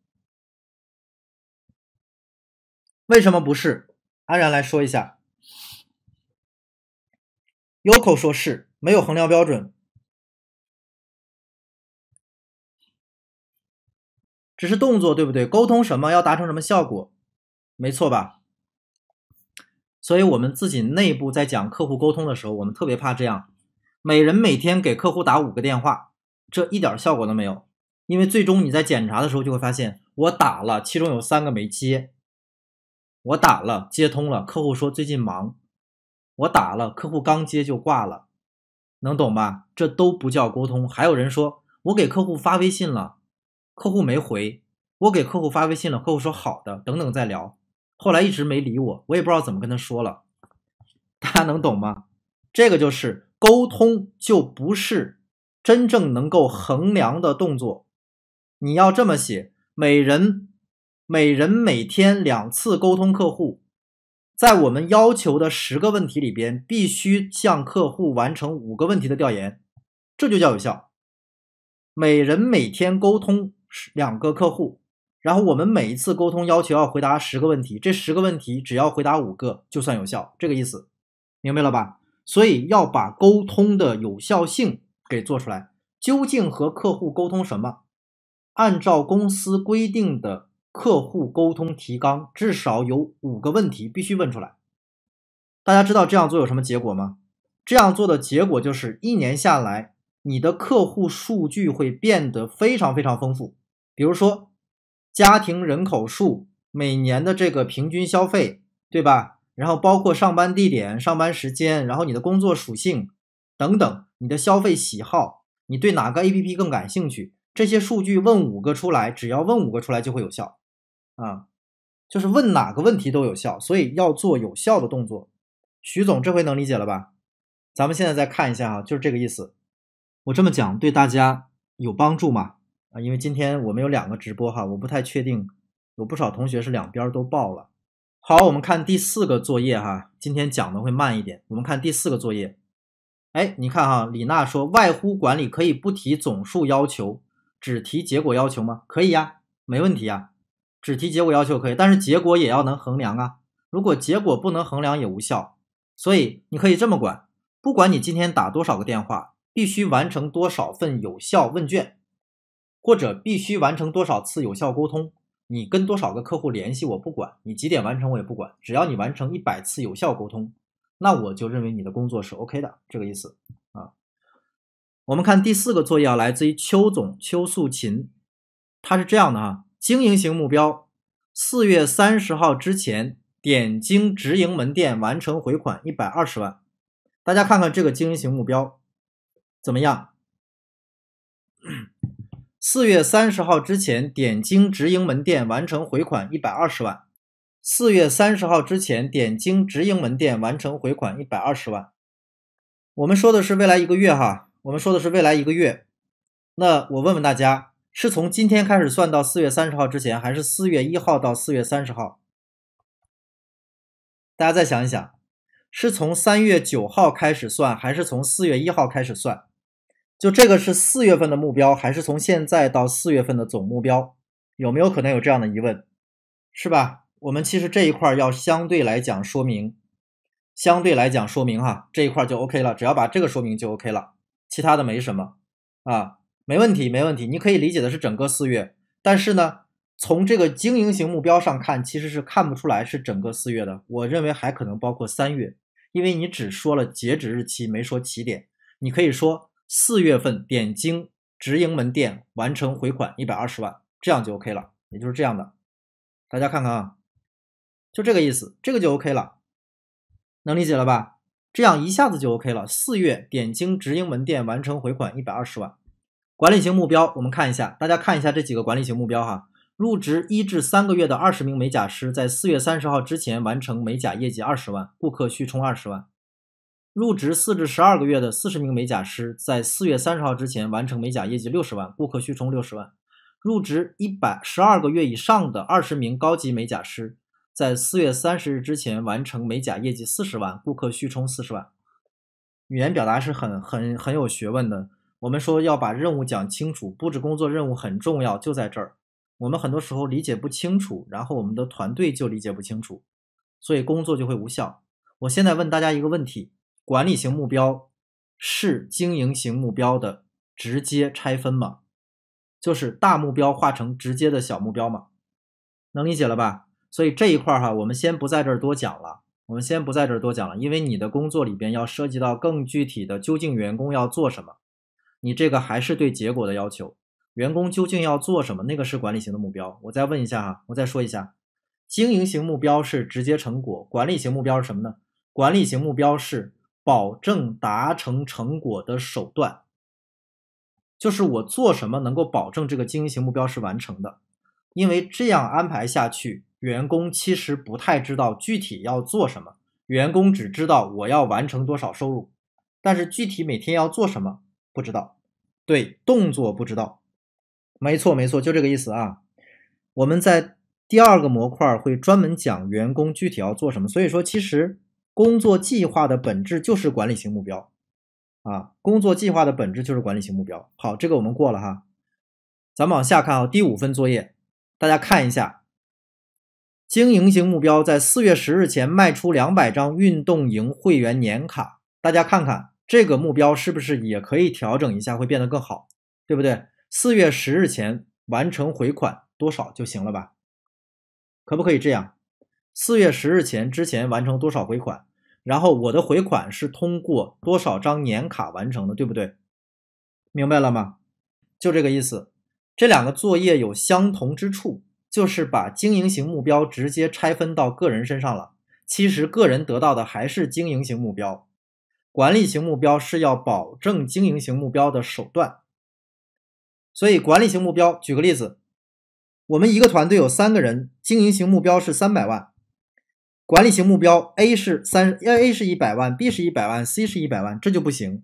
[SPEAKER 2] 为什么不是？安然来说一下。优口说是没有衡量标准，只是动作对不对？沟通什么要达成什么
[SPEAKER 1] 效果，没错吧？所以我们自己内部在讲客户沟通的时候，我们特别怕这样，每人每天给客户打五个电话，这一点效果都没有，因为最终你在检查的时候就会发现，我打了，其中有三个没接，我打了接通了，客户说最近忙，我打了，客户刚接就挂了，能懂吧？这都不叫沟通。还有人说我给客户发微信了，客户没回；我给客户发微信了，客户说好的，等等再聊。后来一直没理我，我也不知道怎么跟他说了。大家能懂吗？这个就是沟通，就不是真正能够衡量的动作。你要这么写：每人每人每天两次沟通客户，在我们要求的十个问题里边，必须向客户完成五个问题的调研，这就叫有效。每人每天沟通两个客户。然后我们每一次沟通要求要回答十个问题，这十个问题只要回答五个就算有效，这个意思，明白了吧？所以要把沟通的有效性给做出来。究竟和客户沟通什么？按照公司规定的客户沟通提纲，至少有五个问题必须问出来。大家知道这样做有什么结果吗？这样做的结果就是一年下来，你的客户数据会变得非常非常丰富。比如说。家庭人口数、每年的这个平均消费，对吧？然后包括上班地点、上班时间，然后你的工作属性等等，你的消费喜好，你对哪个 APP 更感兴趣？这些数据问五个出来，只要问五个出来就会有效，啊，就是问哪个问题都有效，所以要做有效的动作。徐总，这回能理解了吧？咱们现在再看一下啊，就是这个意思。我这么讲对大家有帮助吗？啊，因为今天我们有两个直播哈，我不太确定，有不少同学是两边都报了。好，我们看第四个作业哈，今天讲的会慢一点。我们看第四个作业，哎，你看哈，李娜说外呼管理可以不提总数要求，只提结果要求吗？可以呀，没问题呀，只提结果要求可以，但是结果也要能衡量啊。如果结果不能衡量也无效，所以你可以这么管，不管你今天打多少个电话，必须完成多少份有效问卷。或者必须完成多少次有效沟通？你跟多少个客户联系？我不管你几点完成，我也不管。只要你完成一百次有效沟通，那我就认为你的工作是 OK 的，这个意思啊。我们看第四个作业啊，来自于邱总邱素琴，他是这样的哈：经营型目标，四月三十号之前，点睛直营门店完成回款一百二十万。大家看看这个经营型目标怎么样？四月三十号之前，点睛直营门店完成回款一百二十万。四月三十号之前，点睛直营门店完成回款一百二十万。我们说的是未来一个月，哈，我们说的是未来一个月。那我问问大家，是从今天开始算到四月三十号之前，还是四月一号到四月三十号？大家再想一想，是从三月九号开始算，还是从四月一号开始算？就这个是四月份的目标，还是从现在到四月份的总目标？有没有可能有这样的疑问，是吧？我们其实这一块要相对来讲说明，相对来讲说明哈，这一块就 OK 了，只要把这个说明就 OK 了，其他的没什么啊，没问题，没问题。你可以理解的是整个四月，但是呢，从这个经营型目标上看，其实是看不出来是整个四月的。我认为还可能包括三月，因为你只说了截止日期，没说起点。你可以说。四月份点睛直营门店完成回款一百二十万，这样就 OK 了，也就是这样的，大家看看啊，就这个意思，这个就 OK 了，能理解了吧？这样一下子就 OK 了。四月点睛直营门店完成回款一百二十万，管理型目标，我们看一下，大家看一下这几个管理型目标哈。入职一至三个月的二十名美甲师，在四月三十号之前完成美甲业绩二十万，顾客续充二十万。入职四至十二个月的四十名美甲师，在四月三十号之前完成美甲业绩六十万，顾客续充六十万。入职一百十二个月以上的二十名高级美甲师，在四月三十日之前完成美甲业绩四十万，顾客续充四十万。语言表达是很很很有学问的，我们说要把任务讲清楚，布置工作任务很重要，就在这儿。我们很多时候理解不清楚，然后我们的团队就理解不清楚，所以工作就会无效。我现在问大家一个问题。管理型目标是经营型目标的直接拆分吗？就是大目标化成直接的小目标吗？能理解了吧？所以这一块哈，我们先不在这儿多讲了。我们先不在这儿多讲了，因为你的工作里边要涉及到更具体的，究竟员工要做什么？你这个还是对结果的要求。员工究竟要做什么？那个是管理型的目标。我再问一下哈，我再说一下，经营型目标是直接成果，管理型目标是什么呢？管理型目标是。保证达成成果的手段，就是我做什么能够保证这个经营型目标是完成的。因为这样安排下去，员工其实不太知道具体要做什么，员工只知道我要完成多少收入，但是具体每天要做什么不知道，对动作不知道。没错，没错，就这个意思啊。我们在第二个模块会专门讲员工具体要做什么，所以说其实。工作计划的本质就是管理型目标，啊，工作计划的本质就是管理型目标。好，这个我们过了哈，咱们往下看啊。第五份作业，大家看一下，经营型目标在四月十日前卖出两百张运动营会员年卡。大家看看这个目标是不是也可以调整一下，会变得更好，对不对？四月十日前完成回款多少就行了吧？可不可以这样？四月十日前之前完成多少回款，然后我的回款是通过多少张年卡完成的，对不对？明白了吗？就这个意思。这两个作业有相同之处，就是把经营型目标直接拆分到个人身上了。其实个人得到的还是经营型目标，管理型目标是要保证经营型目标的手段。所以管理型目标，举个例子，我们一个团队有三个人，经营型目标是三百万。管理型目标 A 是三 A 是一百万，B 是一百万，C 是一百万，这就不行。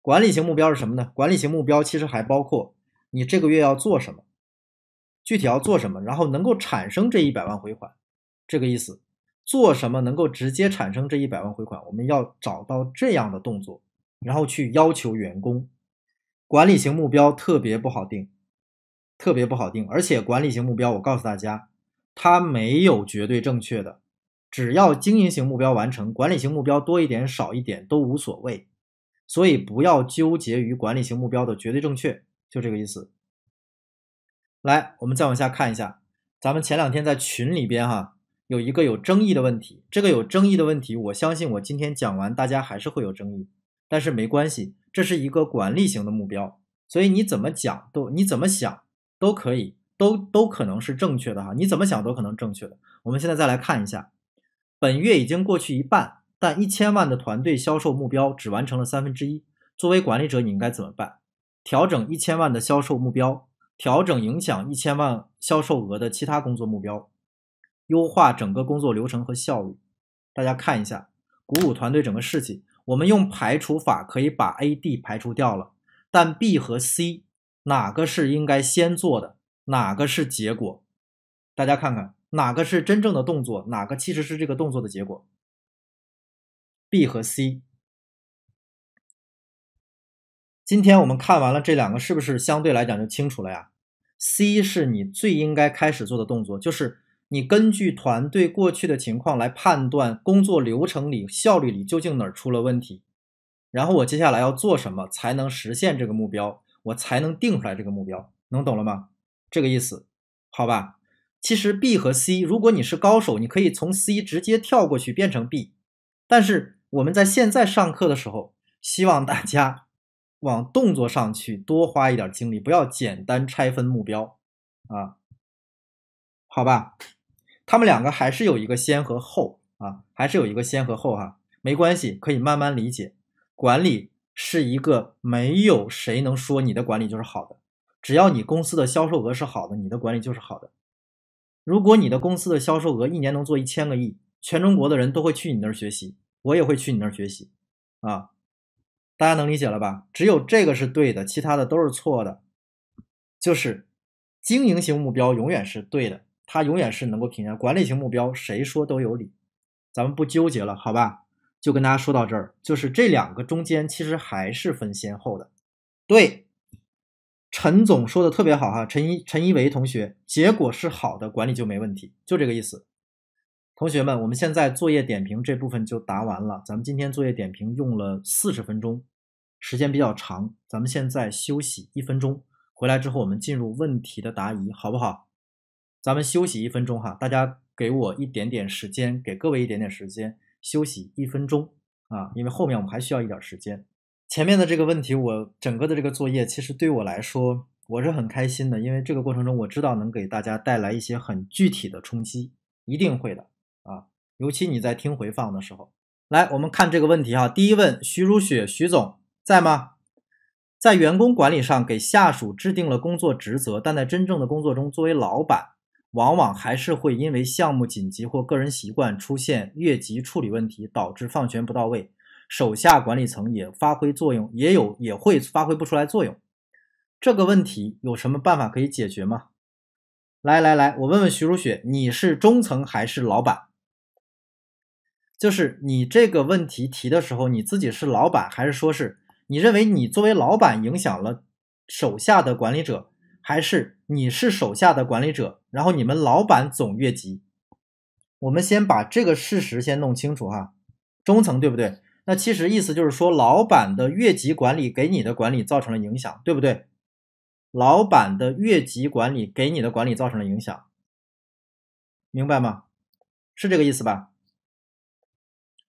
[SPEAKER 1] 管理型目标是什么呢？管理型目标其实还包括你这个月要做什么，具体要做什么，然后能够产生这一百万回款，这个意思。做什么能够直接产生这一百万回款？我们要找到这样的动作，然后去要求员工。管理型目标特别不好定，特别不好定，而且管理型目标，我告诉大家。它没有绝对正确的，只要经营型目标完成，管理型目标多一点少一点都无所谓，所以不要纠结于管理型目标的绝对正确，就这个意思。来，我们再往下看一下，咱们前两天在群里边哈有一个有争议的问题，这个有争议的问题，我相信我今天讲完大家还是会有争议，但是没关系，这是一个管理型的目标，所以你怎么讲都你怎么想都可以。都都可能是正确的哈，你怎么想都可能正确的。我们现在再来看一下，本月已经过去一半，但一千万的团队销售目标只完成了三分之一。作为管理者，你应该怎么办？调整一千万的销售目标，调整影响一千万销售额的其他工作目标，优化整个工作流程和效率。大家看一下，鼓舞团队整个士气。我们用排除法可以把 A、D 排除掉了，但 B 和 C 哪个是应该先做的？哪个是结果？大家看看哪个是真正的动作，哪个其实是这个动作的结果。B 和 C。今天我们看完了这两个，是不是相对来讲就清楚了呀？C 是你最应该开始做的动作，就是你根据团队过去的情况来判断工作流程里效率里究竟哪儿出了问题，然后我接下来要做什么才能实现这个目标，我才能定出来这个目标，能懂了吗？这个意思，好吧？其实 B 和 C，如果你是高手，你可以从 C 直接跳过去变成 B。但是我们在现在上课的时候，希望大家往动作上去多花一点精力，不要简单拆分目标啊。好吧，他们两个还是有一个先和后啊，还是有一个先和后哈，没关系，可以慢慢理解。管理是一个没有谁能说你的管理就是好的。只要你公司的销售额是好的，你的管理就是好的。如果你的公司的销售额一年能做一千个亿，全中国的人都会去你那儿学习，我也会去你那儿学习。啊，大家能理解了吧？只有这个是对的，其他的都是错的。就是经营型目标永远是对的，它永远是能够平安。管理型目标谁说都有理，咱们不纠结了，好吧？就跟大家说到这儿，就是这两个中间其实还是分先后的，对。陈总说的特别好哈，陈一陈一维同学，结果是好的，管理就没问题，就这个意思。同学们，我们现在作业点评这部分就答完了，咱们今天作业点评用了四十分钟，时间比较长，咱们现在休息一分钟，回来之后我们进入问题的答疑，好不好？咱们休息一分钟哈，大家给我一点点时间，给各位一点点时间休息一分钟啊，因为后面我们还需要一点时间。前面的这个问题，我整个的这个作业，其实对我来说我是很开心的，因为这个过程中我知道能给大家带来一些很具体的冲击，一定会的啊。尤其你在听回放的时候，来，我们看这个问题哈。第一问，徐如雪，徐总在吗？在员工管理上给下属制定了工作职责，但在真正的工作中，作为老板，往往还是会因为项目紧急或个人习惯出现越级处理问题，导致放权不到位。手下管理层也发挥作用，也有也会发挥不出来作用，这个问题有什么办法可以解决吗？来来来，我问问徐如雪，你是中层还是老板？就是你这个问题提的时候，你自己是老板，还是说是你认为你作为老板影响了手下的管理者，还是你是手下的管理者，然后你们老板总越级？我们先把这个事实先弄清楚哈，中层对不对？那其实意思就是说，老板的越级管理给你的管理造成了影响，对不对？老板的越级管理给你的管理造成了影响，明白吗？是这个意思吧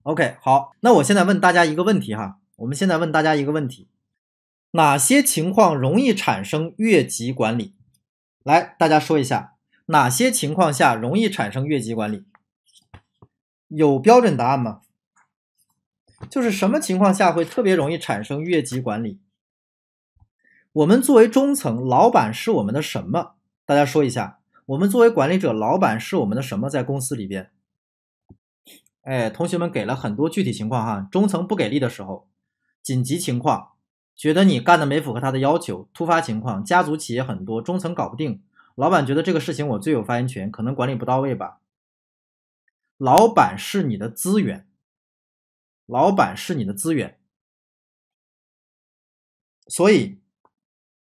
[SPEAKER 1] ？OK，好，那我现在问大家一个问题哈，我们现在问大家一个问题：哪些情况容易产生越级管理？来，大家说一下，哪些情况下容易产生越级管理？有标准答案吗？就是什么情况下会特别容易产生越级管理？我们作为中层，老板是我们的什么？大家说一下。我们作为管理者，老板是我们的什么？在公司里边，哎，同学们给了很多具体情况哈。中层不给力的时候，紧急情况，觉得你干的没符合他的要求，突发情况，家族企业很多，中层搞不定，老板觉得这个事情我最有发言权，可能管理不到位吧。老板是你的资源。老板是你的资源，所以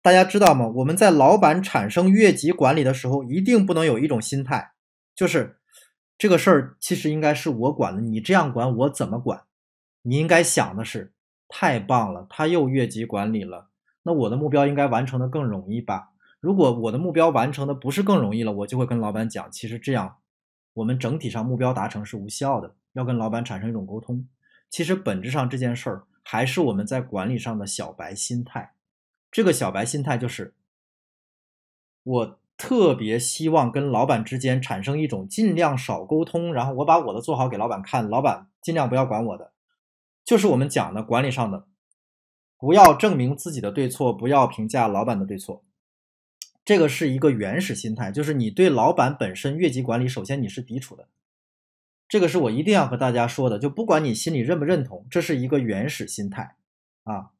[SPEAKER 1] 大家知道吗？我们在老板产生越级管理的时候，一定不能有一种心态，就是这个事儿其实应该是我管的，你这样管我怎么管？你应该想的是，太棒了，他又越级管理了，那我的目标应该完成的更容易吧？如果我的目标完成的不是更容易了，我就会跟老板讲，其实这样我们整体上目标达成是无效的，要跟老板产生一种沟通。其实本质上这件事儿还是我们在管理上的小白心态。这个小白心态就是，我特别希望跟老板之间产生一种尽量少沟通，然后我把我的做好给老板看，老板尽量不要管我的。就是我们讲的管理上的，不要证明自己的对错，不要评价老板的对错。这个是一个原始心态，就是你对老板本身越级管理，首先你是抵触的。这个是我一定要和大家说的，就不管你心里认不认同，这是一个原始心态，啊，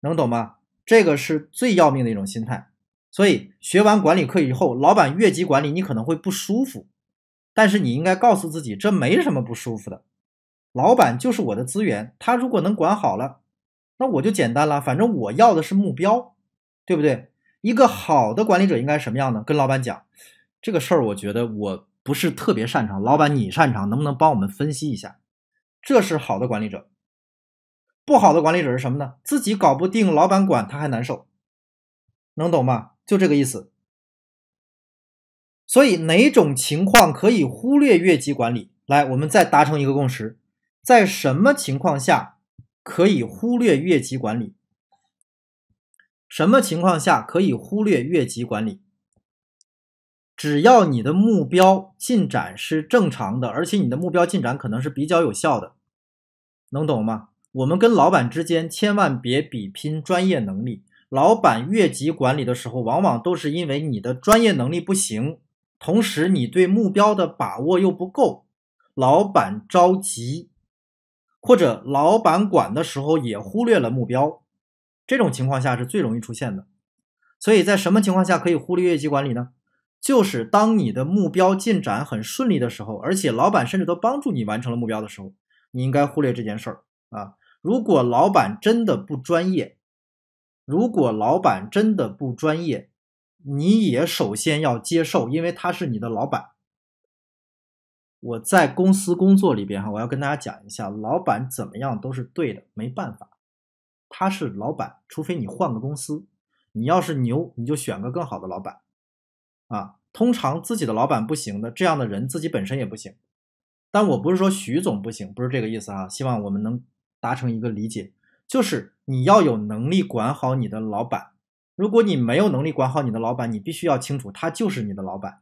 [SPEAKER 1] 能懂吗？这个是最要命的一种心态。所以学完管理课以后，老板越级管理你可能会不舒服，但是你应该告诉自己，这没什么不舒服的。老板就是我的资源，他如果能管好了，那我就简单了。反正我要的是目标，对不对？一个好的管理者应该什么样呢？跟老板讲这个事儿，我觉得我。不是特别擅长，老板你擅长，能不能帮我们分析一下？这是好的管理者。不好的管理者是什么呢？自己搞不定，老板管他还难受，能懂吗？就这个意思。所以哪种情况可以忽略越级管理？来，我们再达成一个共识，在什么情况下可以忽略越级管理？什么情况下可以忽略越级管理？只要你的目标进展是正常的，而且你的目标进展可能是比较有效的，能懂吗？我们跟老板之间千万别比拼专业能力。老板越级管理的时候，往往都是因为你的专业能力不行，同时你对目标的把握又不够，老板着急，或者老板管的时候也忽略了目标，这种情况下是最容易出现的。所以在什么情况下可以忽略越级管理呢？就是当你的目标进展很顺利的时候，而且老板甚至都帮助你完成了目标的时候，你应该忽略这件事儿啊。如果老板真的不专业，如果老板真的不专业，你也首先要接受，因为他是你的老板。我在公司工作里边哈，我要跟大家讲一下，老板怎么样都是对的，没办法，他是老板。除非你换个公司，你要是牛，你就选个更好的老板。啊，通常自己的老板不行的，这样的人自己本身也不行。但我不是说徐总不行，不是这个意思啊，希望我们能达成一个理解，就是你要有能力管好你的老板。如果你没有能力管好你的老板，你必须要清楚他就是你的老板，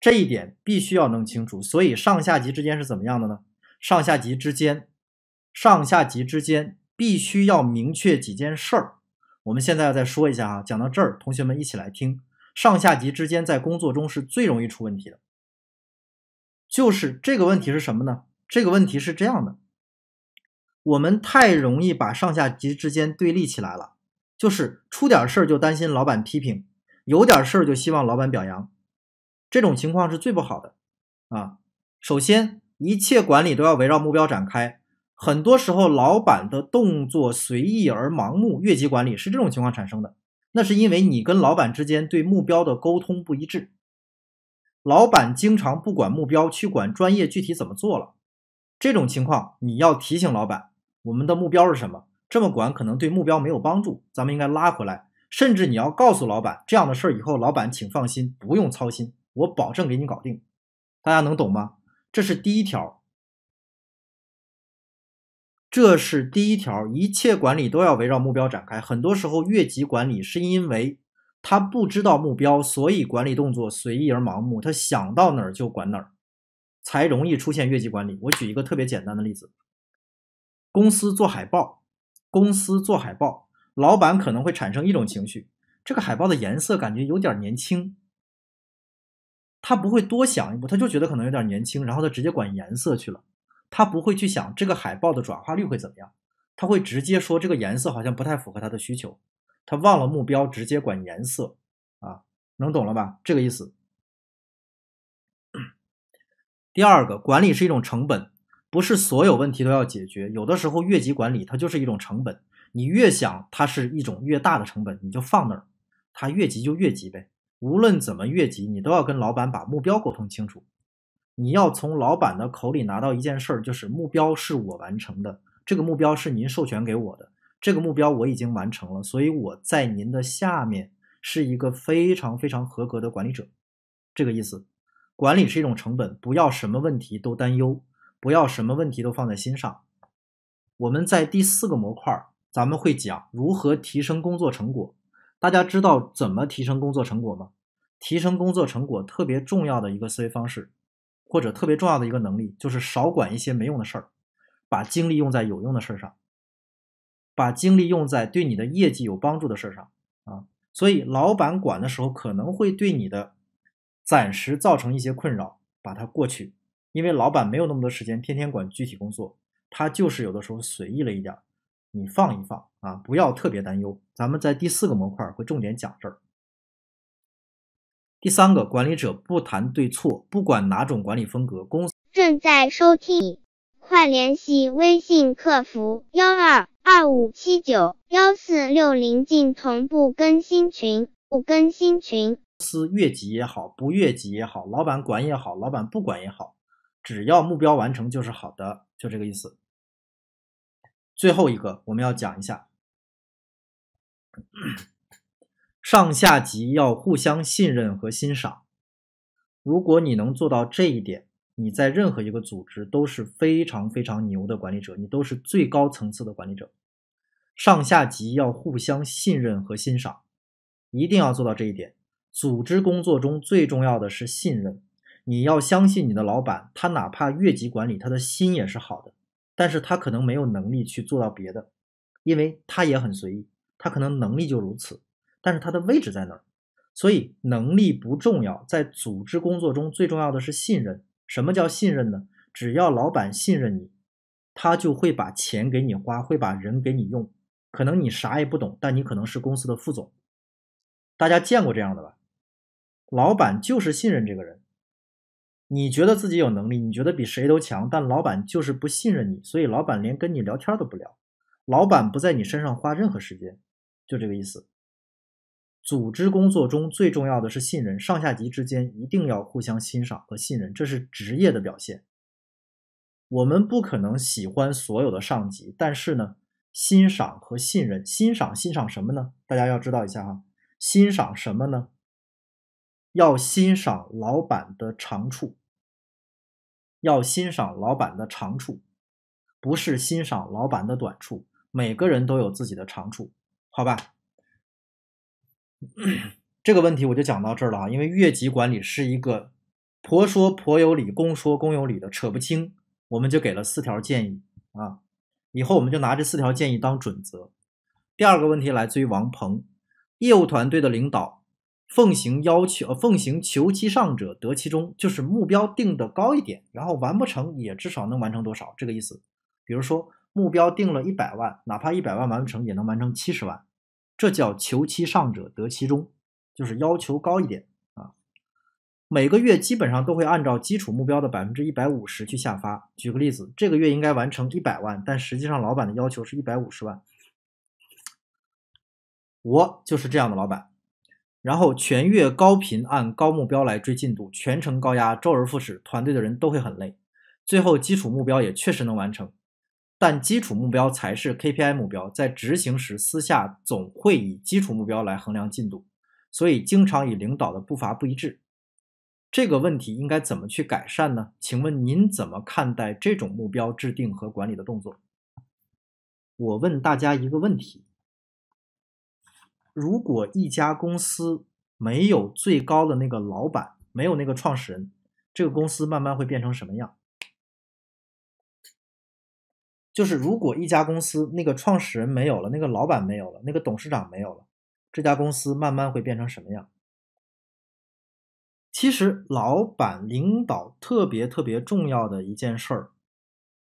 [SPEAKER 1] 这一点必须要弄清楚。所以上下级之间是怎么样的呢？上下级之间，上下级之间必须要明确几件事儿。我们现在要再说一下啊，讲到这儿，同学们一起来听。上下级之间在工作中是最容易出问题的，就是这个问题是什么呢？这个问题是这样的，我们太容易把上下级之间对立起来了，就是出点事儿就担心老板批评，有点事儿就希望老板表扬，这种情况是最不好的啊。首先，一切管理都要围绕目标展开，很多时候老板的动作随意而盲目，越级管理是这种情况产生的。那是因为你跟老板之间对目标的沟通不一致，老板经常不管目标，去管专业具体怎么做了。这种情况你要提醒老板，我们的目标是什么？这么管可能对目标没有帮助，咱们应该拉回来。甚至你要告诉老板，这样的事儿以后老板请放心，不用操心，我保证给你搞定。大家能懂吗？这是第一条。这是第一条，一切管理都要围绕目标展开。很多时候，越级管理是因为他不知道目标，所以管理动作随意而盲目，他想到哪儿就管哪儿，才容易出现越级管理。我举一个特别简单的例子：公司做海报，公司做海报，老板可能会产生一种情绪，这个海报的颜色感觉有点年轻，他不会多想一步，他就觉得可能有点年轻，然后他直接管颜色去了。他不会去想这个海报的转化率会怎么样，他会直接说这个颜色好像不太符合他的需求，他忘了目标，直接管颜色啊，能懂了吧？这个意思。第二个，管理是一种成本，不是所有问题都要解决，有的时候越级管理它就是一种成本，你越想它是一种越大的成本，你就放那儿，它越级就越级呗，无论怎么越级，你都要跟老板把目标沟通清楚。你要从老板的口里拿到一件事儿，就是目标是我完成的，这个目标是您授权给我的，这个目标我已经完成了，所以我在您的下面是一个非常非常合格的管理者，这个意思。管理是一种成本，不要什么问题都担忧，不要什么问题都放在心上。我们在第四个模块，咱们会讲如何提升工作成果。大家知道怎么提升工作成果吗？提升工作成果特别重要的一个思维方式。或者特别重要的一个能力，就是少管一些没用的事儿，把精力用在有用的事上，把精力用在对你的业绩有帮助的事上啊。所以，老板管的时候可能会对你的暂时造成一些困扰，把它过去，因为老板没有那么多时间天天管具体工作，他就是有的时候随意了一点儿，你放一放啊，不要特别担忧。咱们在第四个模块会重点讲这儿。第三个管理者不谈对错，不管哪种管理风格，公
[SPEAKER 2] 正在收听，快联系微信客服幺二二五七九幺四六零进同步更新群。不更新群。公
[SPEAKER 1] 司越级也好，不越级也好，老板管也好，老板不管也好，只要目标完成就是好的，就这个意思。
[SPEAKER 2] 最后一个我们要讲一下。
[SPEAKER 1] 上下级要互相信任和欣赏。如果你能做到这一点，你在任何一个组织都是非常非常牛的管理者，你都是最高层次的管理者。上下级要互相信任和欣赏，一定要做到这一点。组织工作中最重要的是信任，你要相信你的老板，他哪怕越级管理，他的心也是好的，但是他可能没有能力去做到别的，因为他也很随意，他可能能力就如此。但是他的位置在哪儿？所以能力不重要，在组织工作中最重要的是信任。什么叫信任呢？只要老板信任你，他就会把钱给你花，会把人给你用。可能你啥也不懂，但你可能是公司的副总。大家见过这样的吧？老板就是信任这个人。你觉得自己有能力，你觉得比谁都强，但老板就是不信任你，所以老板连跟你聊天都不聊，老板不在你身上花任何时间，就这个意思。组织工作中最重要的是信任，上下级之间一定要互相欣赏和信任，这是职业的表现。我们不可能喜欢所有的上级，但是呢，欣赏和信任，欣赏欣赏什么呢？大家要知道一下哈，欣赏什么呢？要欣赏老板的长处，要欣赏老板的长处，不是欣赏老板的短处。每个人都有自己的长处，好吧？这个问题我就讲到这儿了啊，因为越级管理是一个婆说婆有理，公说公有理的，扯不清。我们就给了四条建议啊，以后我们就拿这四条建议当准则。第二个问题来自于王鹏，业务团队的领导奉行要求，呃，奉行求其上者得其中，就是目标定的高一点，然后完不成也至少能完成多少，这个意思。比如说目标定了一百万，哪怕一百万完不成，也能完成七十万。这叫求其上者得其中，就是要求高一点啊。每个月基本上都会按照基础目标的百分之一百五十去下发。举个例子，这个月应该完成一百万，但实际上老板的要求是一百五十万。我就是这样的老板。然后全月高频按高目标来追进度，全程高压，周而复始，团队的人都会很累。最后基础目标也确实能完成。但基础目标才是 KPI 目标，在执行时私下总会以基础目标来衡量进度，所以经常与领导的步伐不一致。这个问题应该怎么去改善呢？请问您怎么看待这种目标制定和管理的动作？我问大家一个问题：如果一家公司没有最高的那个老板，没有那个创始人，这个公司慢慢会变成什么样？就是如果一家公司那个创始人没有了，那个老板没有了，那个董事长没有了，这家公司慢慢会变成什么样？其实，老板领导特别特别重要的一件事儿，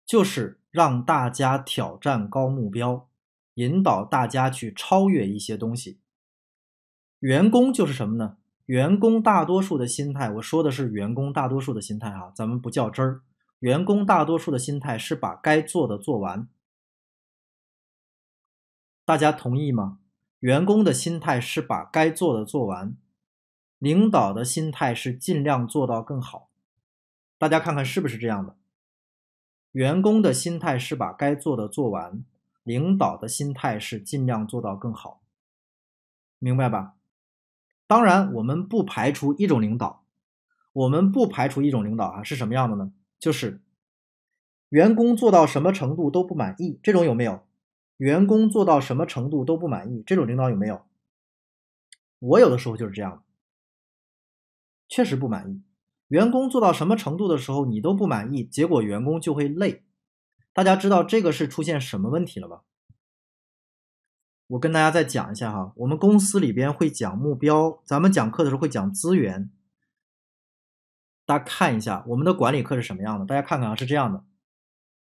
[SPEAKER 1] 就是让大家挑战高目标，引导大家去超越一些东西。员工就是什么呢？员工大多数的心态，我说的是员工大多数的心态啊，咱们不较真儿。员工大多数的心态是把该做的做完，大家同意吗？员工的心态是把该做的做完，领导的心态是尽量做到更好。大家看看是不是这样的？员工的心态是把该做的做完，领导的心态是尽量做到更好，明白吧？当然，我们不排除一种领导，我们不排除一种领导啊，是什么样的呢？就是员工做到什么程度都不满意，这种有没有？员工做到什么程度都不满意，这种领导有没有？我有的时候就是这样，确实不满意。员工做到什么程度的时候你都不满意，结果员工就会累。大家知道这个是出现什么问题了吧？我跟大家再讲一下哈，我们公司里边会讲目标，咱们讲课的时候会讲资源。大家看一下我们的管理课是什么样的？大家看看啊，是这样的：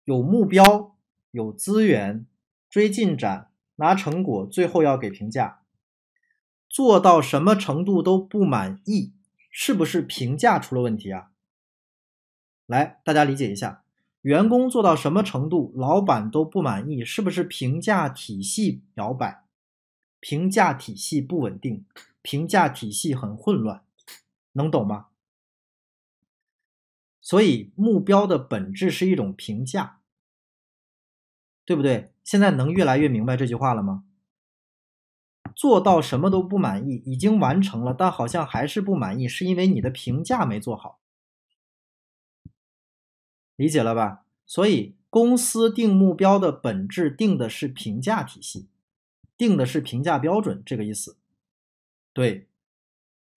[SPEAKER 1] 有目标，有资源，追进展，拿成果，最后要给评价。做到什么程度都不满意，是不是评价出了问题啊？来，大家理解一下，员工做到什么程度，老板都不满意，是不是评价体系摇摆？评价体系不稳定，评价体系很混乱，能懂吗？所以目标的本质是一种评价，对不对？现在能越来越明白这句话了吗？做到什么都不满意，已经完成了，但好像还是不满意，是因为你的评价没做好，理解了吧？所以公司定目标的本质，定的是评价体系，定的是评价标准，这个意思。对，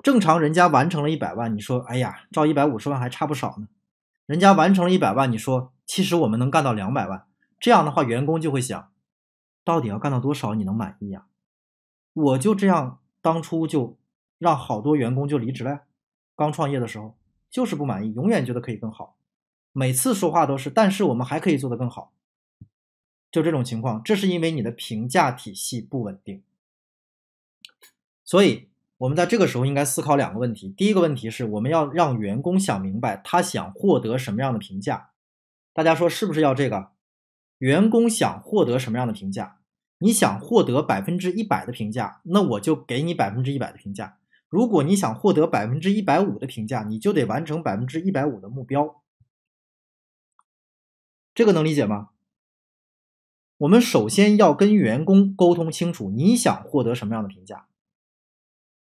[SPEAKER 1] 正常人家完成了一百万，你说，哎呀，照一百五十万还差不少呢。人家完成了一百万，你说其实我们能干到两百万，这样的话员工就会想，到底要干到多少你能满意呀？我就这样，当初就让好多员工就离职了。刚创业的时候就是不满意，永远觉得可以更好，每次说话都是，但是我们还可以做得更好，就这种情况，这是因为你的评价体系不稳定，所以。我们在这个时候应该思考两个问题。第一个问题是我们要让员工想明白他想获得什么样的评价。大家说是不是要这个？员工想获得什么样的评价？你想获得百分之一百的评价，那我就给你百分之一百的评价。如果你想获得百分之一百五的评价，你就得完成百分之一百五的目标。这个能理解吗？我们首先要跟员工沟通清楚，你想获得什么样的评价？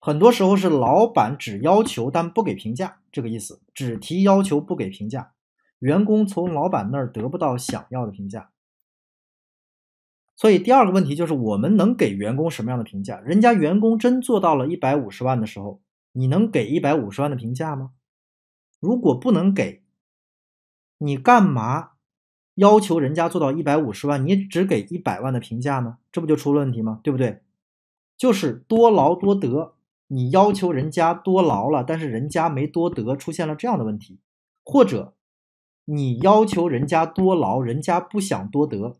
[SPEAKER 1] 很多时候是老板只要求但不给评价，这个意思，只提要求不给评价，员工从老板那儿得不到想要的评价。所以第二个问题就是，我们能给员工什么样的评价？人家员工真做到了一百五十万的时候，你能给一百五十万的评价吗？如果不能给，你干嘛要求人家做到一百五十万，你只给一百万的评价呢？这不就出了问题吗？对不对？就是多劳多得。你要求人家多劳了，但是人家没多得，出现了这样的问题，或者你要求人家多劳，人家不想多得。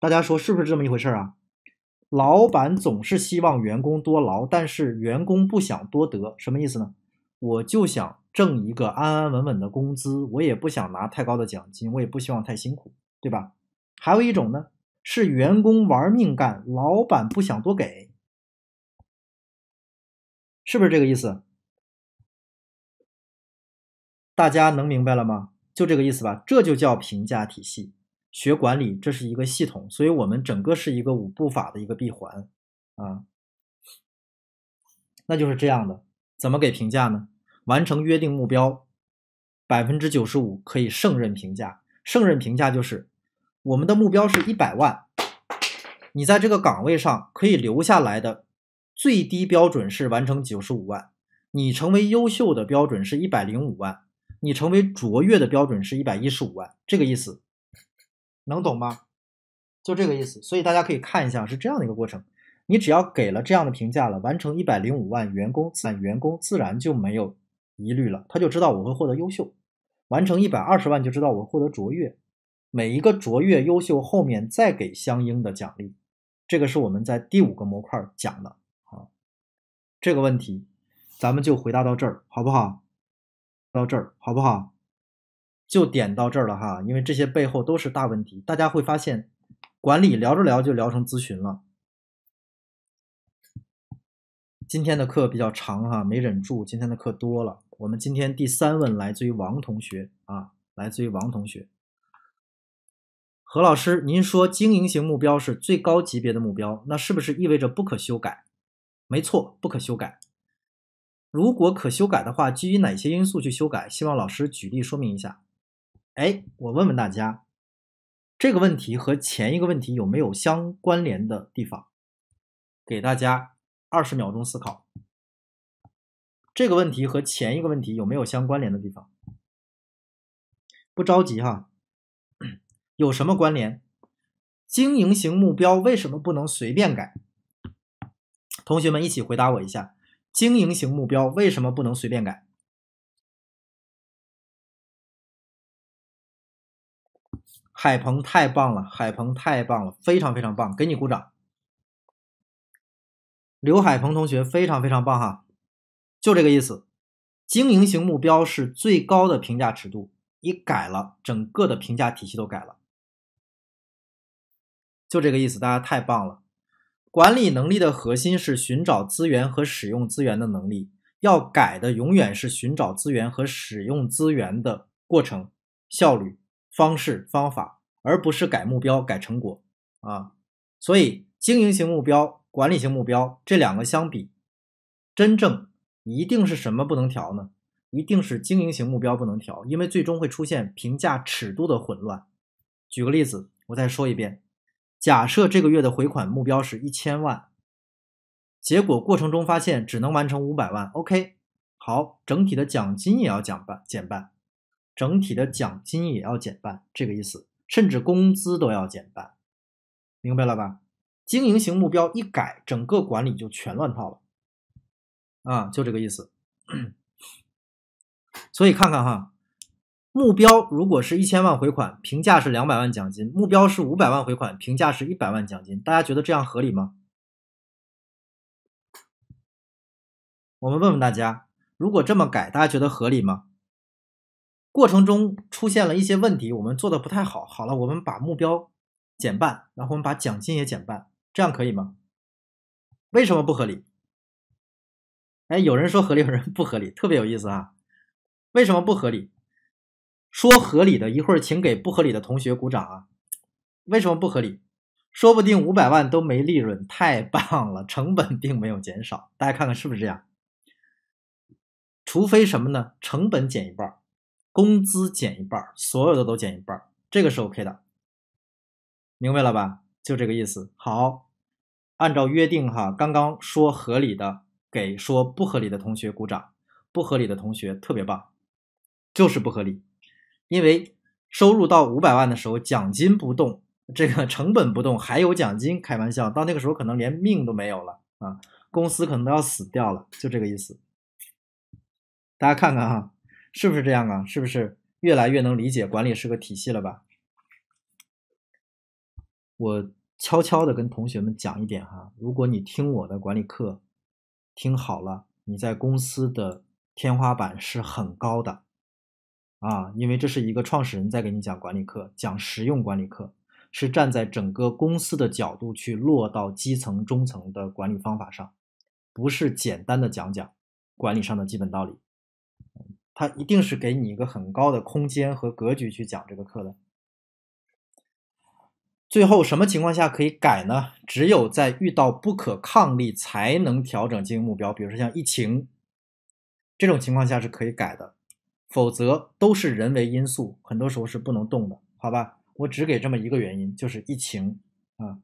[SPEAKER 1] 大家说是不是这么一回事啊？老板总是希望员工多劳，但是员工不想多得，什么意思呢？我就想挣一个安安稳稳的工资，我也不想拿太高的奖金，我也不希望太辛苦，对吧？还有一种呢，是员工玩命干，老板不想多
[SPEAKER 2] 给。是不是这个意思？
[SPEAKER 1] 大家能明白了吗？就这个意思吧。这就叫评价体系。学管理，这是一个系统，所以我们整个是一个五步法的一个闭环啊。那就是这样的。怎么给评价呢？完成约定目标百分之九十五可以胜任评价。胜任评价就是我们的目标是一百万，你在这个岗位上可以留下来的。最低标准是完成九十五万，你成为优秀的标准是一百零五万，你成为卓越的标准是一百一十五万，这个意思能懂吗？就这个意思，所以大家可以看一下是这样的一个过程。你只要给了这样的评价了，完成一百零五万，员工自员工自然就没有疑虑了，他就知道我会获得优秀；完成一百二十万，就知道我获得卓越。每一个卓越、优秀后面再给相应的奖励，这个是我们在第五个模块讲的。这个问题，咱们就回答到这儿，好不好？到这儿，好不好？就点到这儿了哈，因为这些背后都是大问题。大家会发现，管理聊着聊就聊成咨询了。今天的课比较长哈，没忍住。今天的课多了。我们今天第三问来自于王同学啊，来自于王同学。何老师，您说经营型目标是最高级别的目标，那是不是意味着不可修改？没错，不可修改。如果可修改的话，基于哪些因素去修改？希望老师举例说明一下。哎，我问问大家，这个问题和前一个问题有没有相关联的地方？给大家二十秒钟思考。这个问题和前一个问题有没有相关联的地方？不着急哈。有什么关联？经营型目标为什么不能随便改？同学们一起回答我一下：经营型目标为什么不能随便改？海鹏太棒了，海鹏太棒了，非常非常棒，给你鼓掌。刘海鹏同学非常非常棒哈，就这个意思。经营型目标是最高的评价尺度，你改了，整个的评价体系都改了，就这个意思。大家太棒了。管理能力的核心是寻找资源和使用资源的能力。要改的永远是寻找资源和使用资源的过程、效率、方式、方法，而不是改目标、改成果啊。所以，经营型目标、管理型目标这两个相比，真正一定是什么不能调呢？一定是经营型目标不能调，因为最终会出现评价尺度的混乱。举个例子，我再说一遍。假设这个月的回款目标是一千万，结果过程中发现只能完成五百万。OK，好，整体的奖金也要减半，减半，整体的奖金也要减半，这个意思，甚至工资都要减半，明白了吧？经营型目标一改，整个管理就全乱套了，啊，就这个意思。所以看看哈。目标如果是一千万回款，评价是两百万奖金；目标是五百万回款，评价是一百万奖金。大家觉得这样合理吗？我们问问大家，如果这么改，大家觉得合理吗？过程中出现了一些问题，我们做的不太好。好了，我们把目标减半，然后我们把奖金也减半，这样可以吗？为什么不合理？哎，有人说合理，有人不合理，特别有意思啊！为什么不合理？说合理的，一会儿请给不合理的同学鼓掌啊！为什么不合理？说不定五百万都没利润，太棒了，成本并没有减少。大家看看是不是这样？除非什么呢？成本减一半，工资减一半，所有的都减一半，这个是 OK 的。明白了吧？就这个意思。好，按照约定哈，刚刚说合理的给说不合理的同学鼓掌，不合理的同学特别棒，就是不合理。因为收入到五百万的时候，奖金不动，这个成本不动，还有奖金。开玩笑，到那个时候可能连命都没有了啊！公司可能都要死掉了，就这个意思。大家看看哈，是不是这样啊？是不是越来越能理解管理是个体系了吧？我悄悄的跟同学们讲一点哈，如果你听我的管理课，听好了，你在公司的天花板是很高的。啊，因为这是一个创始人在给你讲管理课，讲实用管理课，是站在整个公司的角度去落到基层、中层的管理方法上，不是简单的讲讲管理上的基本道理。他一定是给你一个很高的空间和格局去讲这个课的。最后，什么情况下可以改呢？只有在遇到不可抗力才能调整经营目标，比如说像疫情这种情况下是可以改的。否则都是人为因素，很多时候是不能动的，好吧？我只给这么一个原因，就是疫情啊。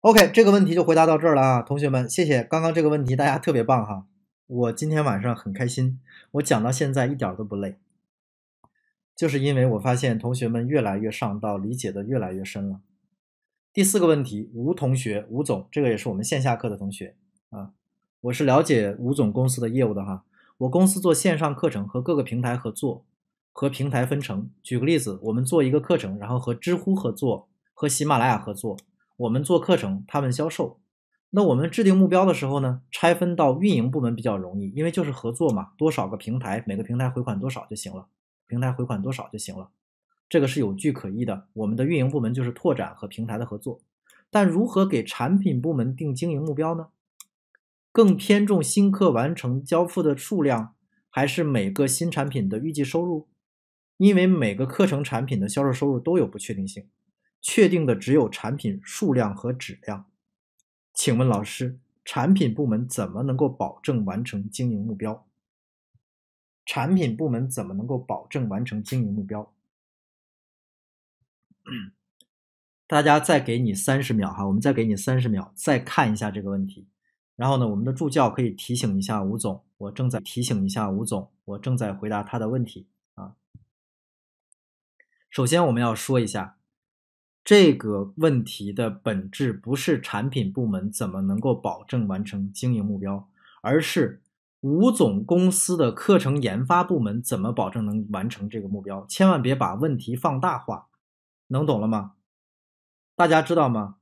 [SPEAKER 1] OK，这个问题就回答到这儿了啊，同学们，谢谢刚刚这个问题，大家特别棒哈。我今天晚上很开心，我讲到现在一点都不累，就是因为我发现同学们越来越上道，理解的越来越深了。第四个问题，吴同学，吴总，这个也是我们线下课的同学啊，我是了解吴总公司的业务的哈。我公司做线上课程和各个平台合作，和平台分成。举个例子，我们做一个课程，然后和知乎合作，和喜马拉雅合作。我们做课程，他们销售。那我们制定目标的时候呢，拆分到运营部门比较容易，因为就是合作嘛，多少个平台，每个平台回款多少就行了，平台回款多少就行了。这个是有据可依的。我们的运营部门就是拓展和平台的合作。但如何给产品部门定经营目标呢？更偏重新课完成交付的数量，还是每个新产品的预计收入？因为每个课程产品的销售收入都有不确定性，确定的只有产品数量和质量。请问老师，产品部门怎么能够保证完成经营目标？产品部门怎么能够保证完成经营目标？大家再给你三十秒哈，我们再给你三十秒，再看一下这个问题。然后呢，我们的助教可以提醒一下吴总，我正在提醒一下吴总，我正在回答他的问题啊。首先，我们要说一下这个问题的本质，不是产品部门怎么能够保证完成经营目标，而是吴总公司的课程研发部门怎么保证能完成这个目标。千万别把问题放大化，能懂了吗？大家知道吗？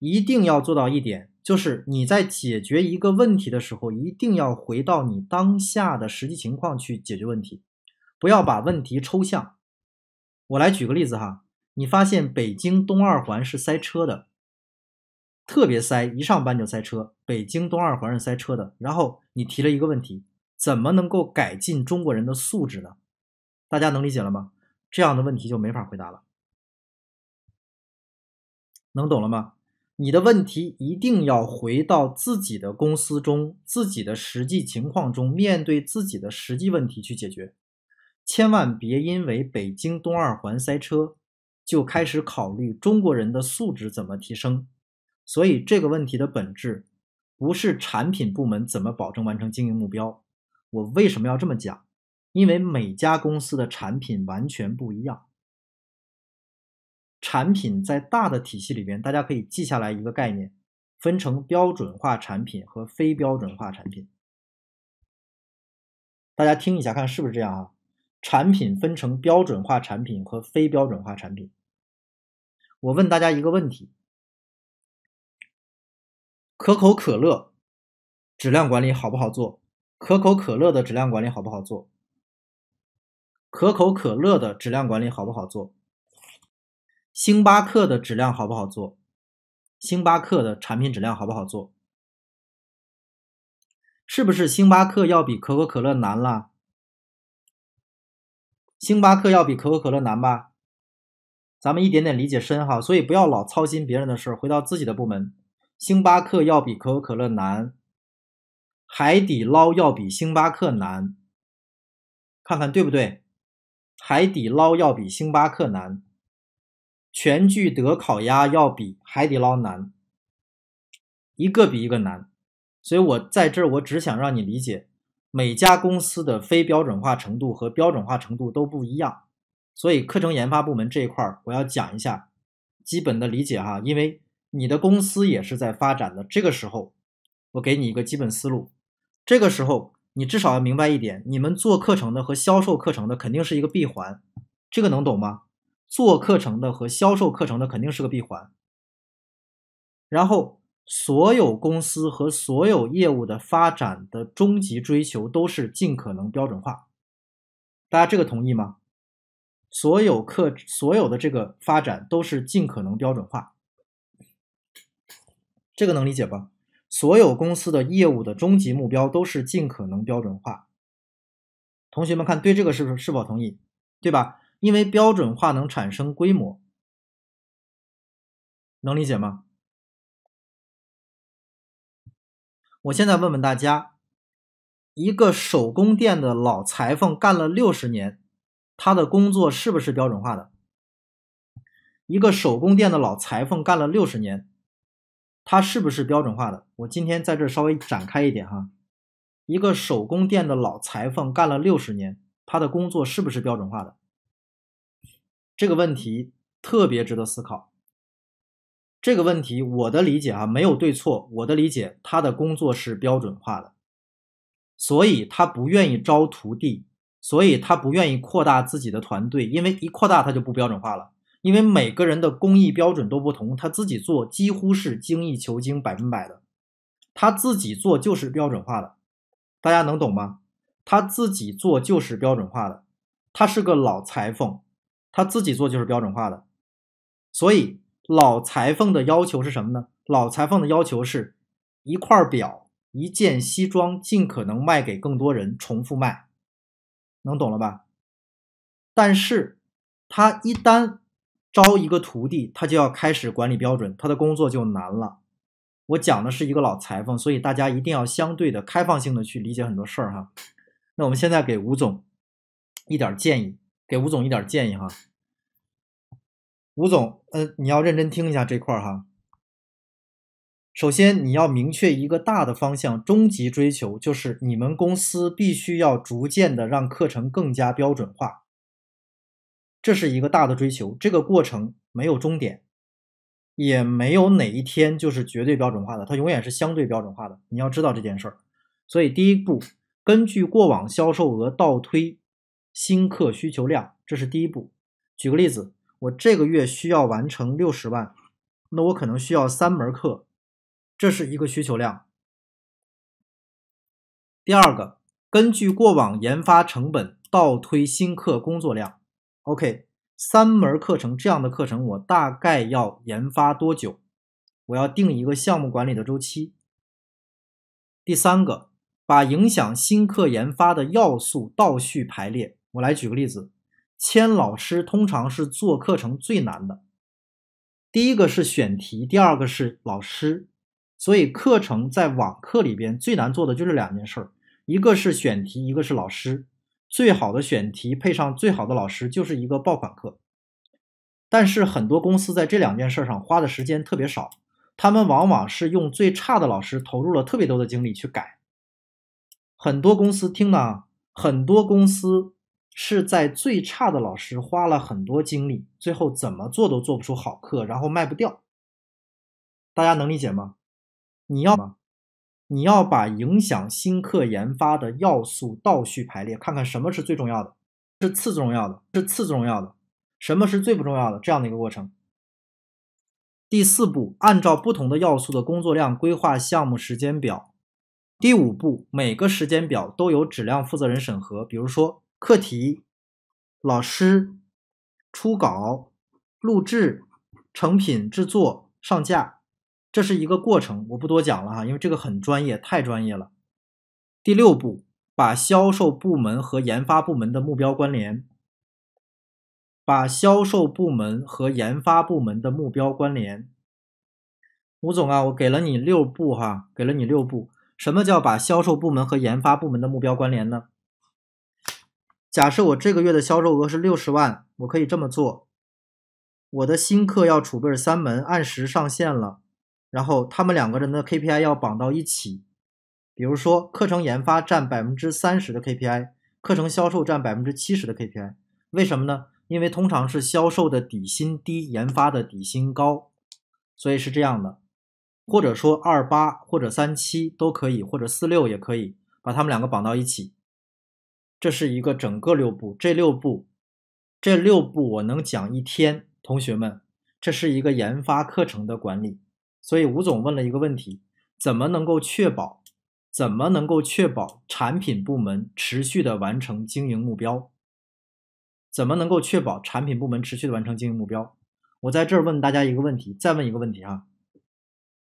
[SPEAKER 1] 一定要做到一点。就是你在解决一个问题的时候，一定要回到你当下的实际情况去解决问题，不要把问题抽象。我来举个例子哈，你发现北京东二环是塞车的，特别塞，一上班就塞车。北京东二环是塞车的，然后你提了一个问题，怎么能够改进中国人的素质呢？大家能理解了吗？这样的问题就没法回答了，能懂了吗？你的问题一定要回到自己的公司中、自己的实际情况中，面对自己的实际问题去解决，千万别因为北京东二环塞车就开始考虑中国人的素质怎么提升。所以这个问题的本质，不是产品部门怎么保证完成经营目标。我为什么要这么讲？因为每家公司的产品完全不一样。产品在大的体系里边，大家可以记下来一个概念，分成标准化产品和非标准化产品。大家听一下，看是不是这样啊？产品分成标准化产品和非标准化产品。我问大家一个问题：可口可乐质量管理好不好做？可口可乐的质量管理好不好做？可口可乐的质量管理好不好做？星巴克的质量好不好做？星巴克的产品质量好不好做？是不是星巴克要比可口可乐难了？星巴克要比可口可乐难吧？咱们一点点理解深哈，所以不要老操心别人的事回到自己的部门。星巴克要比可口可乐难，海底捞要比星巴克难，看看对不对？海底捞要比星巴克难。全聚德烤鸭要比海底捞难，一个比一个难，所以我在这儿我只想让你理解，每家公司的非标准化程度和标准化程度都不一样，所以课程研发部门这一块儿我要讲一下基本的理解哈，因为你的公司也是在发展的，这个时候我给你一个基本思路，这个时候你至少要明白一点，你们做课程的和销售课程的肯定是一个闭环，这个能懂吗？做课程的和销售课程的肯定是个闭环，然后所有公司和所有业务的发展的终极追求都是尽可能标准化，大家这个同意吗？所有课所有的这个发展都是尽可能标准化，这个能理解吧？所有公司的业务的终极目标都是尽可能标准化。同学们看，对这个是是否同意，对吧？因为标准化
[SPEAKER 2] 能产生规模，能理解吗？
[SPEAKER 1] 我现在问问大家：一个手工店的老裁缝干了六十年，他的工作是不是标准化的？一个手工店的老裁缝干了六十年，他是不是标准化的？我今天在这稍微展开一点哈。一个手工店的老裁缝干了六十年，他的工作是不是标准化的？这个问题特别值得思考。这个问题我的理解啊，没有对错。我的理解，他的工作是标准化的，所以他不愿意招徒弟，所以他不愿意扩大自己的团队，因为一扩大他就不标准化了。因为每个人的工艺标准都不同，他自己做几乎是精益求精百分百的，他自己做就是标准化的。大家能懂吗？他自己做就是标准化的。他是个老裁缝。他自己做就是标准化的，所以老裁缝的要求是什么呢？老裁缝的要求是，一块表，一件西装，尽可能卖给更多人，重复卖，能懂了吧？但是他一旦招一个徒弟，他就要开始管理标准，他的工作就难了。我讲的是一个老裁缝，所以大家一定要相对的开放性的去理解很多事儿哈。那我们现在给吴总一点建议。给吴总一点建议哈，吴总，嗯，你要认真听一下这块儿哈。首先，你要明确一个大的方向，终极追求就是你们公司必须要逐渐的让课程更加标准化，这是一个大的追求。这个过程没有终点，也没有哪一天就是绝对标准化的，它永远是相对标准化的。你要知道这件事儿。所以，第一步，根据过往销售额倒推。新课需求量，这是第一步。举个例子，我这个月需要完成六十万，那我可能需要三门课，这是一个需求量。第二个，根据过往研发成本倒推新课工作量。OK，三门课程这样的课程我大概要研发多久？我要定一个项目管理的周期。第三个，把影响新课研发的要素倒序排列。我来举个例子，签老师通常是做课程最难的。第一个是选题，第二个是老师。所以课程在网课里边最难做的就是两件事儿：一个是选题，一个是老师。最好的选题配上最好的老师，就是一个爆款课。但是很多公司在这两件事儿上花的时间特别少，他们往往是用最差的老师，投入了特别多的精力去改。很多公司听了，很多公司。是在最差的老师花了很多精力，最后怎么做都做不出好课，然后卖不掉。大家能理解吗？你要吗？你要把影响新课研发的要素倒序排列，看看什么是最重要的，是次重要的，是次重要的，什么是最不重要的？这样的一个过程。第四步，按照不同的要素的工作量规划项目时间表。第五步，每个时间表都有质量负责人审核。比如说。课题，老师，初稿，录制，成品制作，上架，这是一个过程，我不多讲了哈，因为这个很专业，太专业了。第六步，把销售部门和研发部门的目标关联，把销售部门和研发部门的目标关联。吴总啊，我给了你六步哈，给了你六步。什么叫把销售部门和研发部门的目标关联呢？假设我这个月的销售额是六十万，我可以这么做：我的新课要储备三门，按时上线了，然后他们两个人的 KPI 要绑到一起。比如说，课程研发占百分之三十的 KPI，课程销售占百分之七十的 KPI。为什么呢？因为通常是销售的底薪低，研发的底薪高，所以是这样的。或者说二八或者三七都可以，或者四六也可以，把他们两个绑到一起。这是一个整个六步，这六步，这六步我能讲一天。同学们，这是一个研发课程的管理。所以吴总问了一个问题：怎么能够确保？怎么能够确保产品部门持续的完成经营目标？怎么能够确保产品部门持续的完成经营目标？我在这儿问大家一个问题，再问一个问题啊。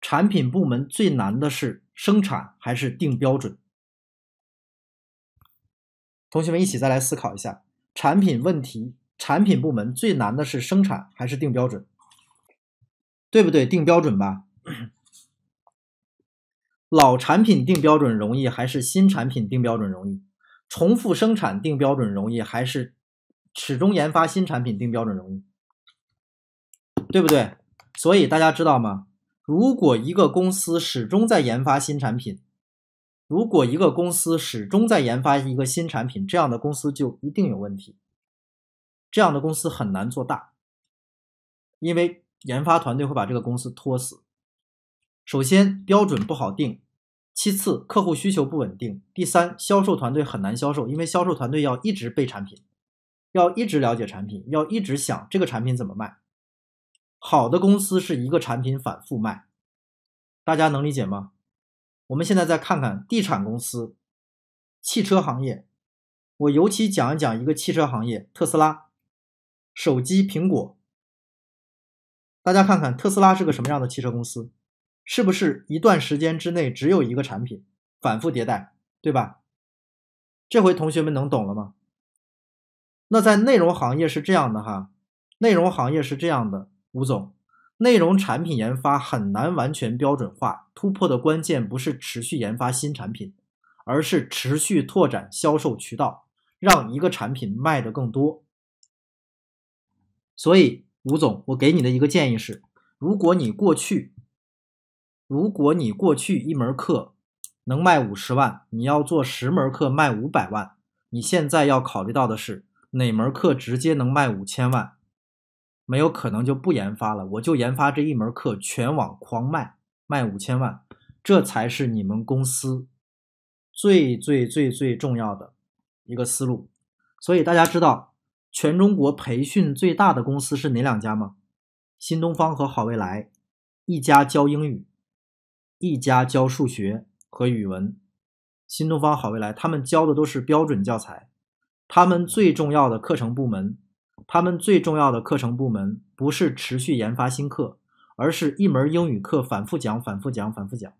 [SPEAKER 1] 产品部门最难的是生产还是定标准？同学们一起再来思考一下：产品问题，产品部门最难的是生产还是定标准？对不对？定标准吧。老产品定标准容易还是新产品定标准容易？重复生产定标准容易还是始终研发新产品定标准容易？对不对？所以大家知道吗？如果一个公司始终在研发新产品，如果一个公司始终在研发一个新产品，这样的公司就一定有问题。这样的公司很难做大，因为研发团队会把这个公司拖死。首先，标准不好定；其次，客户需求不稳定；第三，销售团队很难销售，因为销售团队要一直背产品，要一直了解产品，要一直想这个产品怎么卖。好的公司是一个产品反复卖，大家能理解吗？我们现在再看看地产公司、汽车行业，我尤其讲一讲一个汽车行业，特斯拉、手机苹果。大家看看特斯拉是个什么样的汽车公司，是不是一段时间之内只有一个产品，反复迭代，对吧？这回同学们能懂了吗？那在内容行业是这样的哈，内容行业是这样的，吴总。内容产品研发很难完全标准化，突破的关键不是持续研发新产品，而是持续拓展销售渠道，让一个产品卖得更多。所以，吴总，我给你的一个建议是：如果你过去，如果你过去一门课能卖五十万，你要做十门课卖五百万，你现在要考虑到的是哪门课直接能卖五千万。没有可能就不研发了，我就研发这一门课，全网狂卖，卖五千万，这才是你们公司最最最最重要的一个思路。所以大家知道，全中国培训最大的公司是哪两家吗？新东方和好未来，一家教英语，一家教数学和语文。新东方、好未来，他们教的都是标准教材，他们最重要的课程部门。他们最重要的课程部门不是持续研发新课，而是一门英语课反复讲、反复讲、反复讲，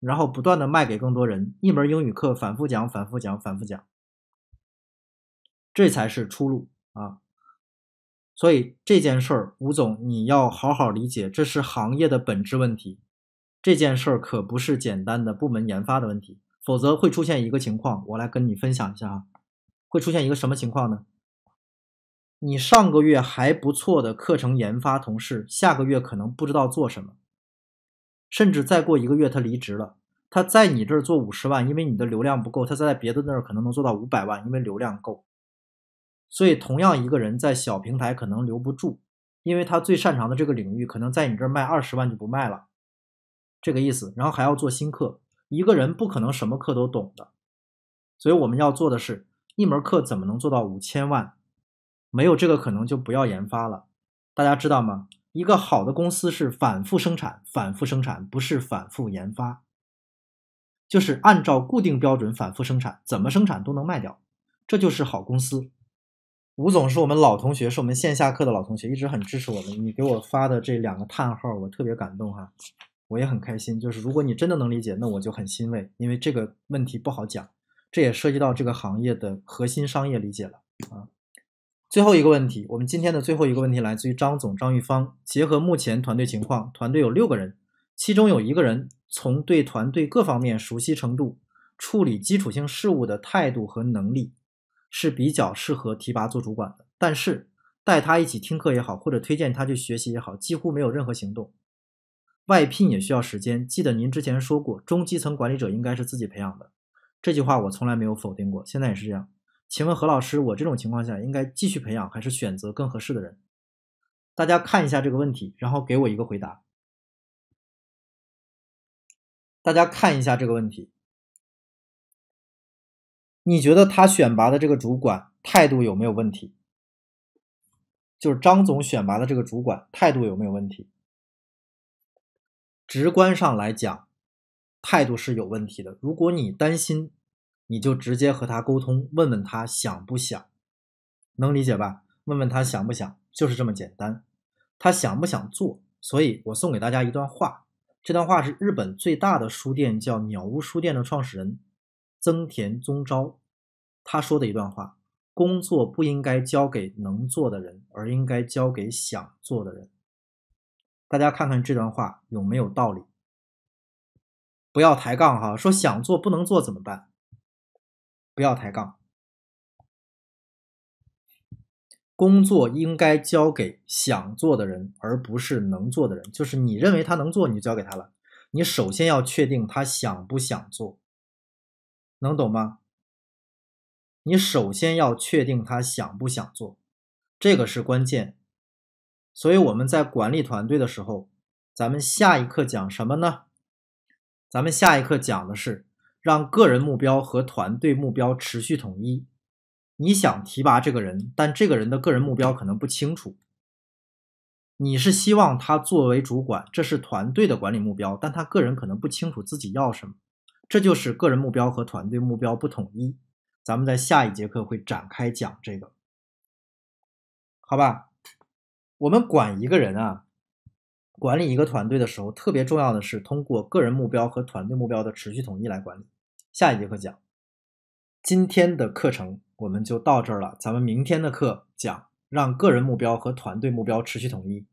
[SPEAKER 1] 然后不断的卖给更多人一门英语课反复讲、反复讲、反复讲，这才是出路啊！所以这件事儿，吴总你要好好理解，这是行业的本质问题。这件事儿可不是简单的部门研发的问题，否则会出现一个情况，我来跟你分享一下啊，会出现一个什么情况呢？你上个月还不错的课程研发同事，下个月可能不知道做什么，甚至再过一个月他离职了。他在你这儿做五十万，因为你的流量不够；他在别的那儿可能能做到五百万，因为流量够。所以，同样一个人在小平台可能留不住，因为他最擅长的这个领域可能在你这儿卖二十万就不卖了，这个意思。然后还要做新课，一个人不可能什么课都懂的。所以我们要做的是一门课怎么能做到五千万？没有这个可能就不要研发了，大家知道吗？一个好的公司是反复生产，反复生产，不是反复研发，就是按照固定标准反复生产，怎么生产都能卖掉，这就是好公司。吴总是我们老同学，是我们线下课的老同学，一直很支持我们。你给我发的这两个叹号，我特别感动哈，我也很开心。就是如果你真的能理解，那我就很欣慰，因为这个问题不好讲，这也涉及到这个行业的核心商业理解了啊。最后一个问题，我们今天的最后一个问题来自于张总张玉芳，结合目前团队情况，团队有六个人，其中有一个人从对团队各方面熟悉程度、处理基础性事务的态度和能力是比较适合提拔做主管的，但是带他一起听课也好，或者推荐他去学习也好，几乎没有任何行动。外聘也需要时间，记得您之前说过中基层管理者应该是自己培养的，这句话我从来没有否定过，现在也是这样。请问何老师，我这种情况下应该继续培养还是选择更合适的人？大家看一下这个问题，然后给我一个回答。
[SPEAKER 2] 大家看一下这个问题，
[SPEAKER 1] 你觉得他选拔的这个主管态度有没有问题？就是张总选拔的这个主管态度有没有问题？直观上来讲，态度是有问题的。如果你担心，你就直接和他沟通，问问他想不想，能理解吧？问问他想不想，就是这么简单。他想不想做？所以我送给大家一段话，这段话是日本最大的书店叫鸟屋书店的创始人增田宗昭他说的一段话：“工作不应该交给能做的人，而应该交给想做的人。”大家看看这段话有没有道理？
[SPEAKER 2] 不要抬杠哈，说想做不能做怎么办？
[SPEAKER 1] 不要抬杠，工作应该交给想做的人，而不是能做的人。就是你认为他能做，你就交给他了。你首先要确定他想不想做，能懂吗？你首先要确定他想不想做，这个是关键。所以我们在管理团队的时候，咱们下一课讲什么呢？咱们下一课讲的是。让个人目标和团队目标持续统一。你想提拔这个人，但这个人的个人目标可能不清楚。你是希望他作为主管，这是团队的管理目标，但他个人可能不清楚自己要什么。这就是个人目标和团队目标不统一。咱们在下一节课会展开讲这个，好吧？我们管一个人啊。管理一个团队的时候，特别重要的是通过个人目标和团队目标的持续统一来管理。下一节课讲，今天的课程我们就到这儿了。咱们明天的课讲让个人目标和团队目标持续统一。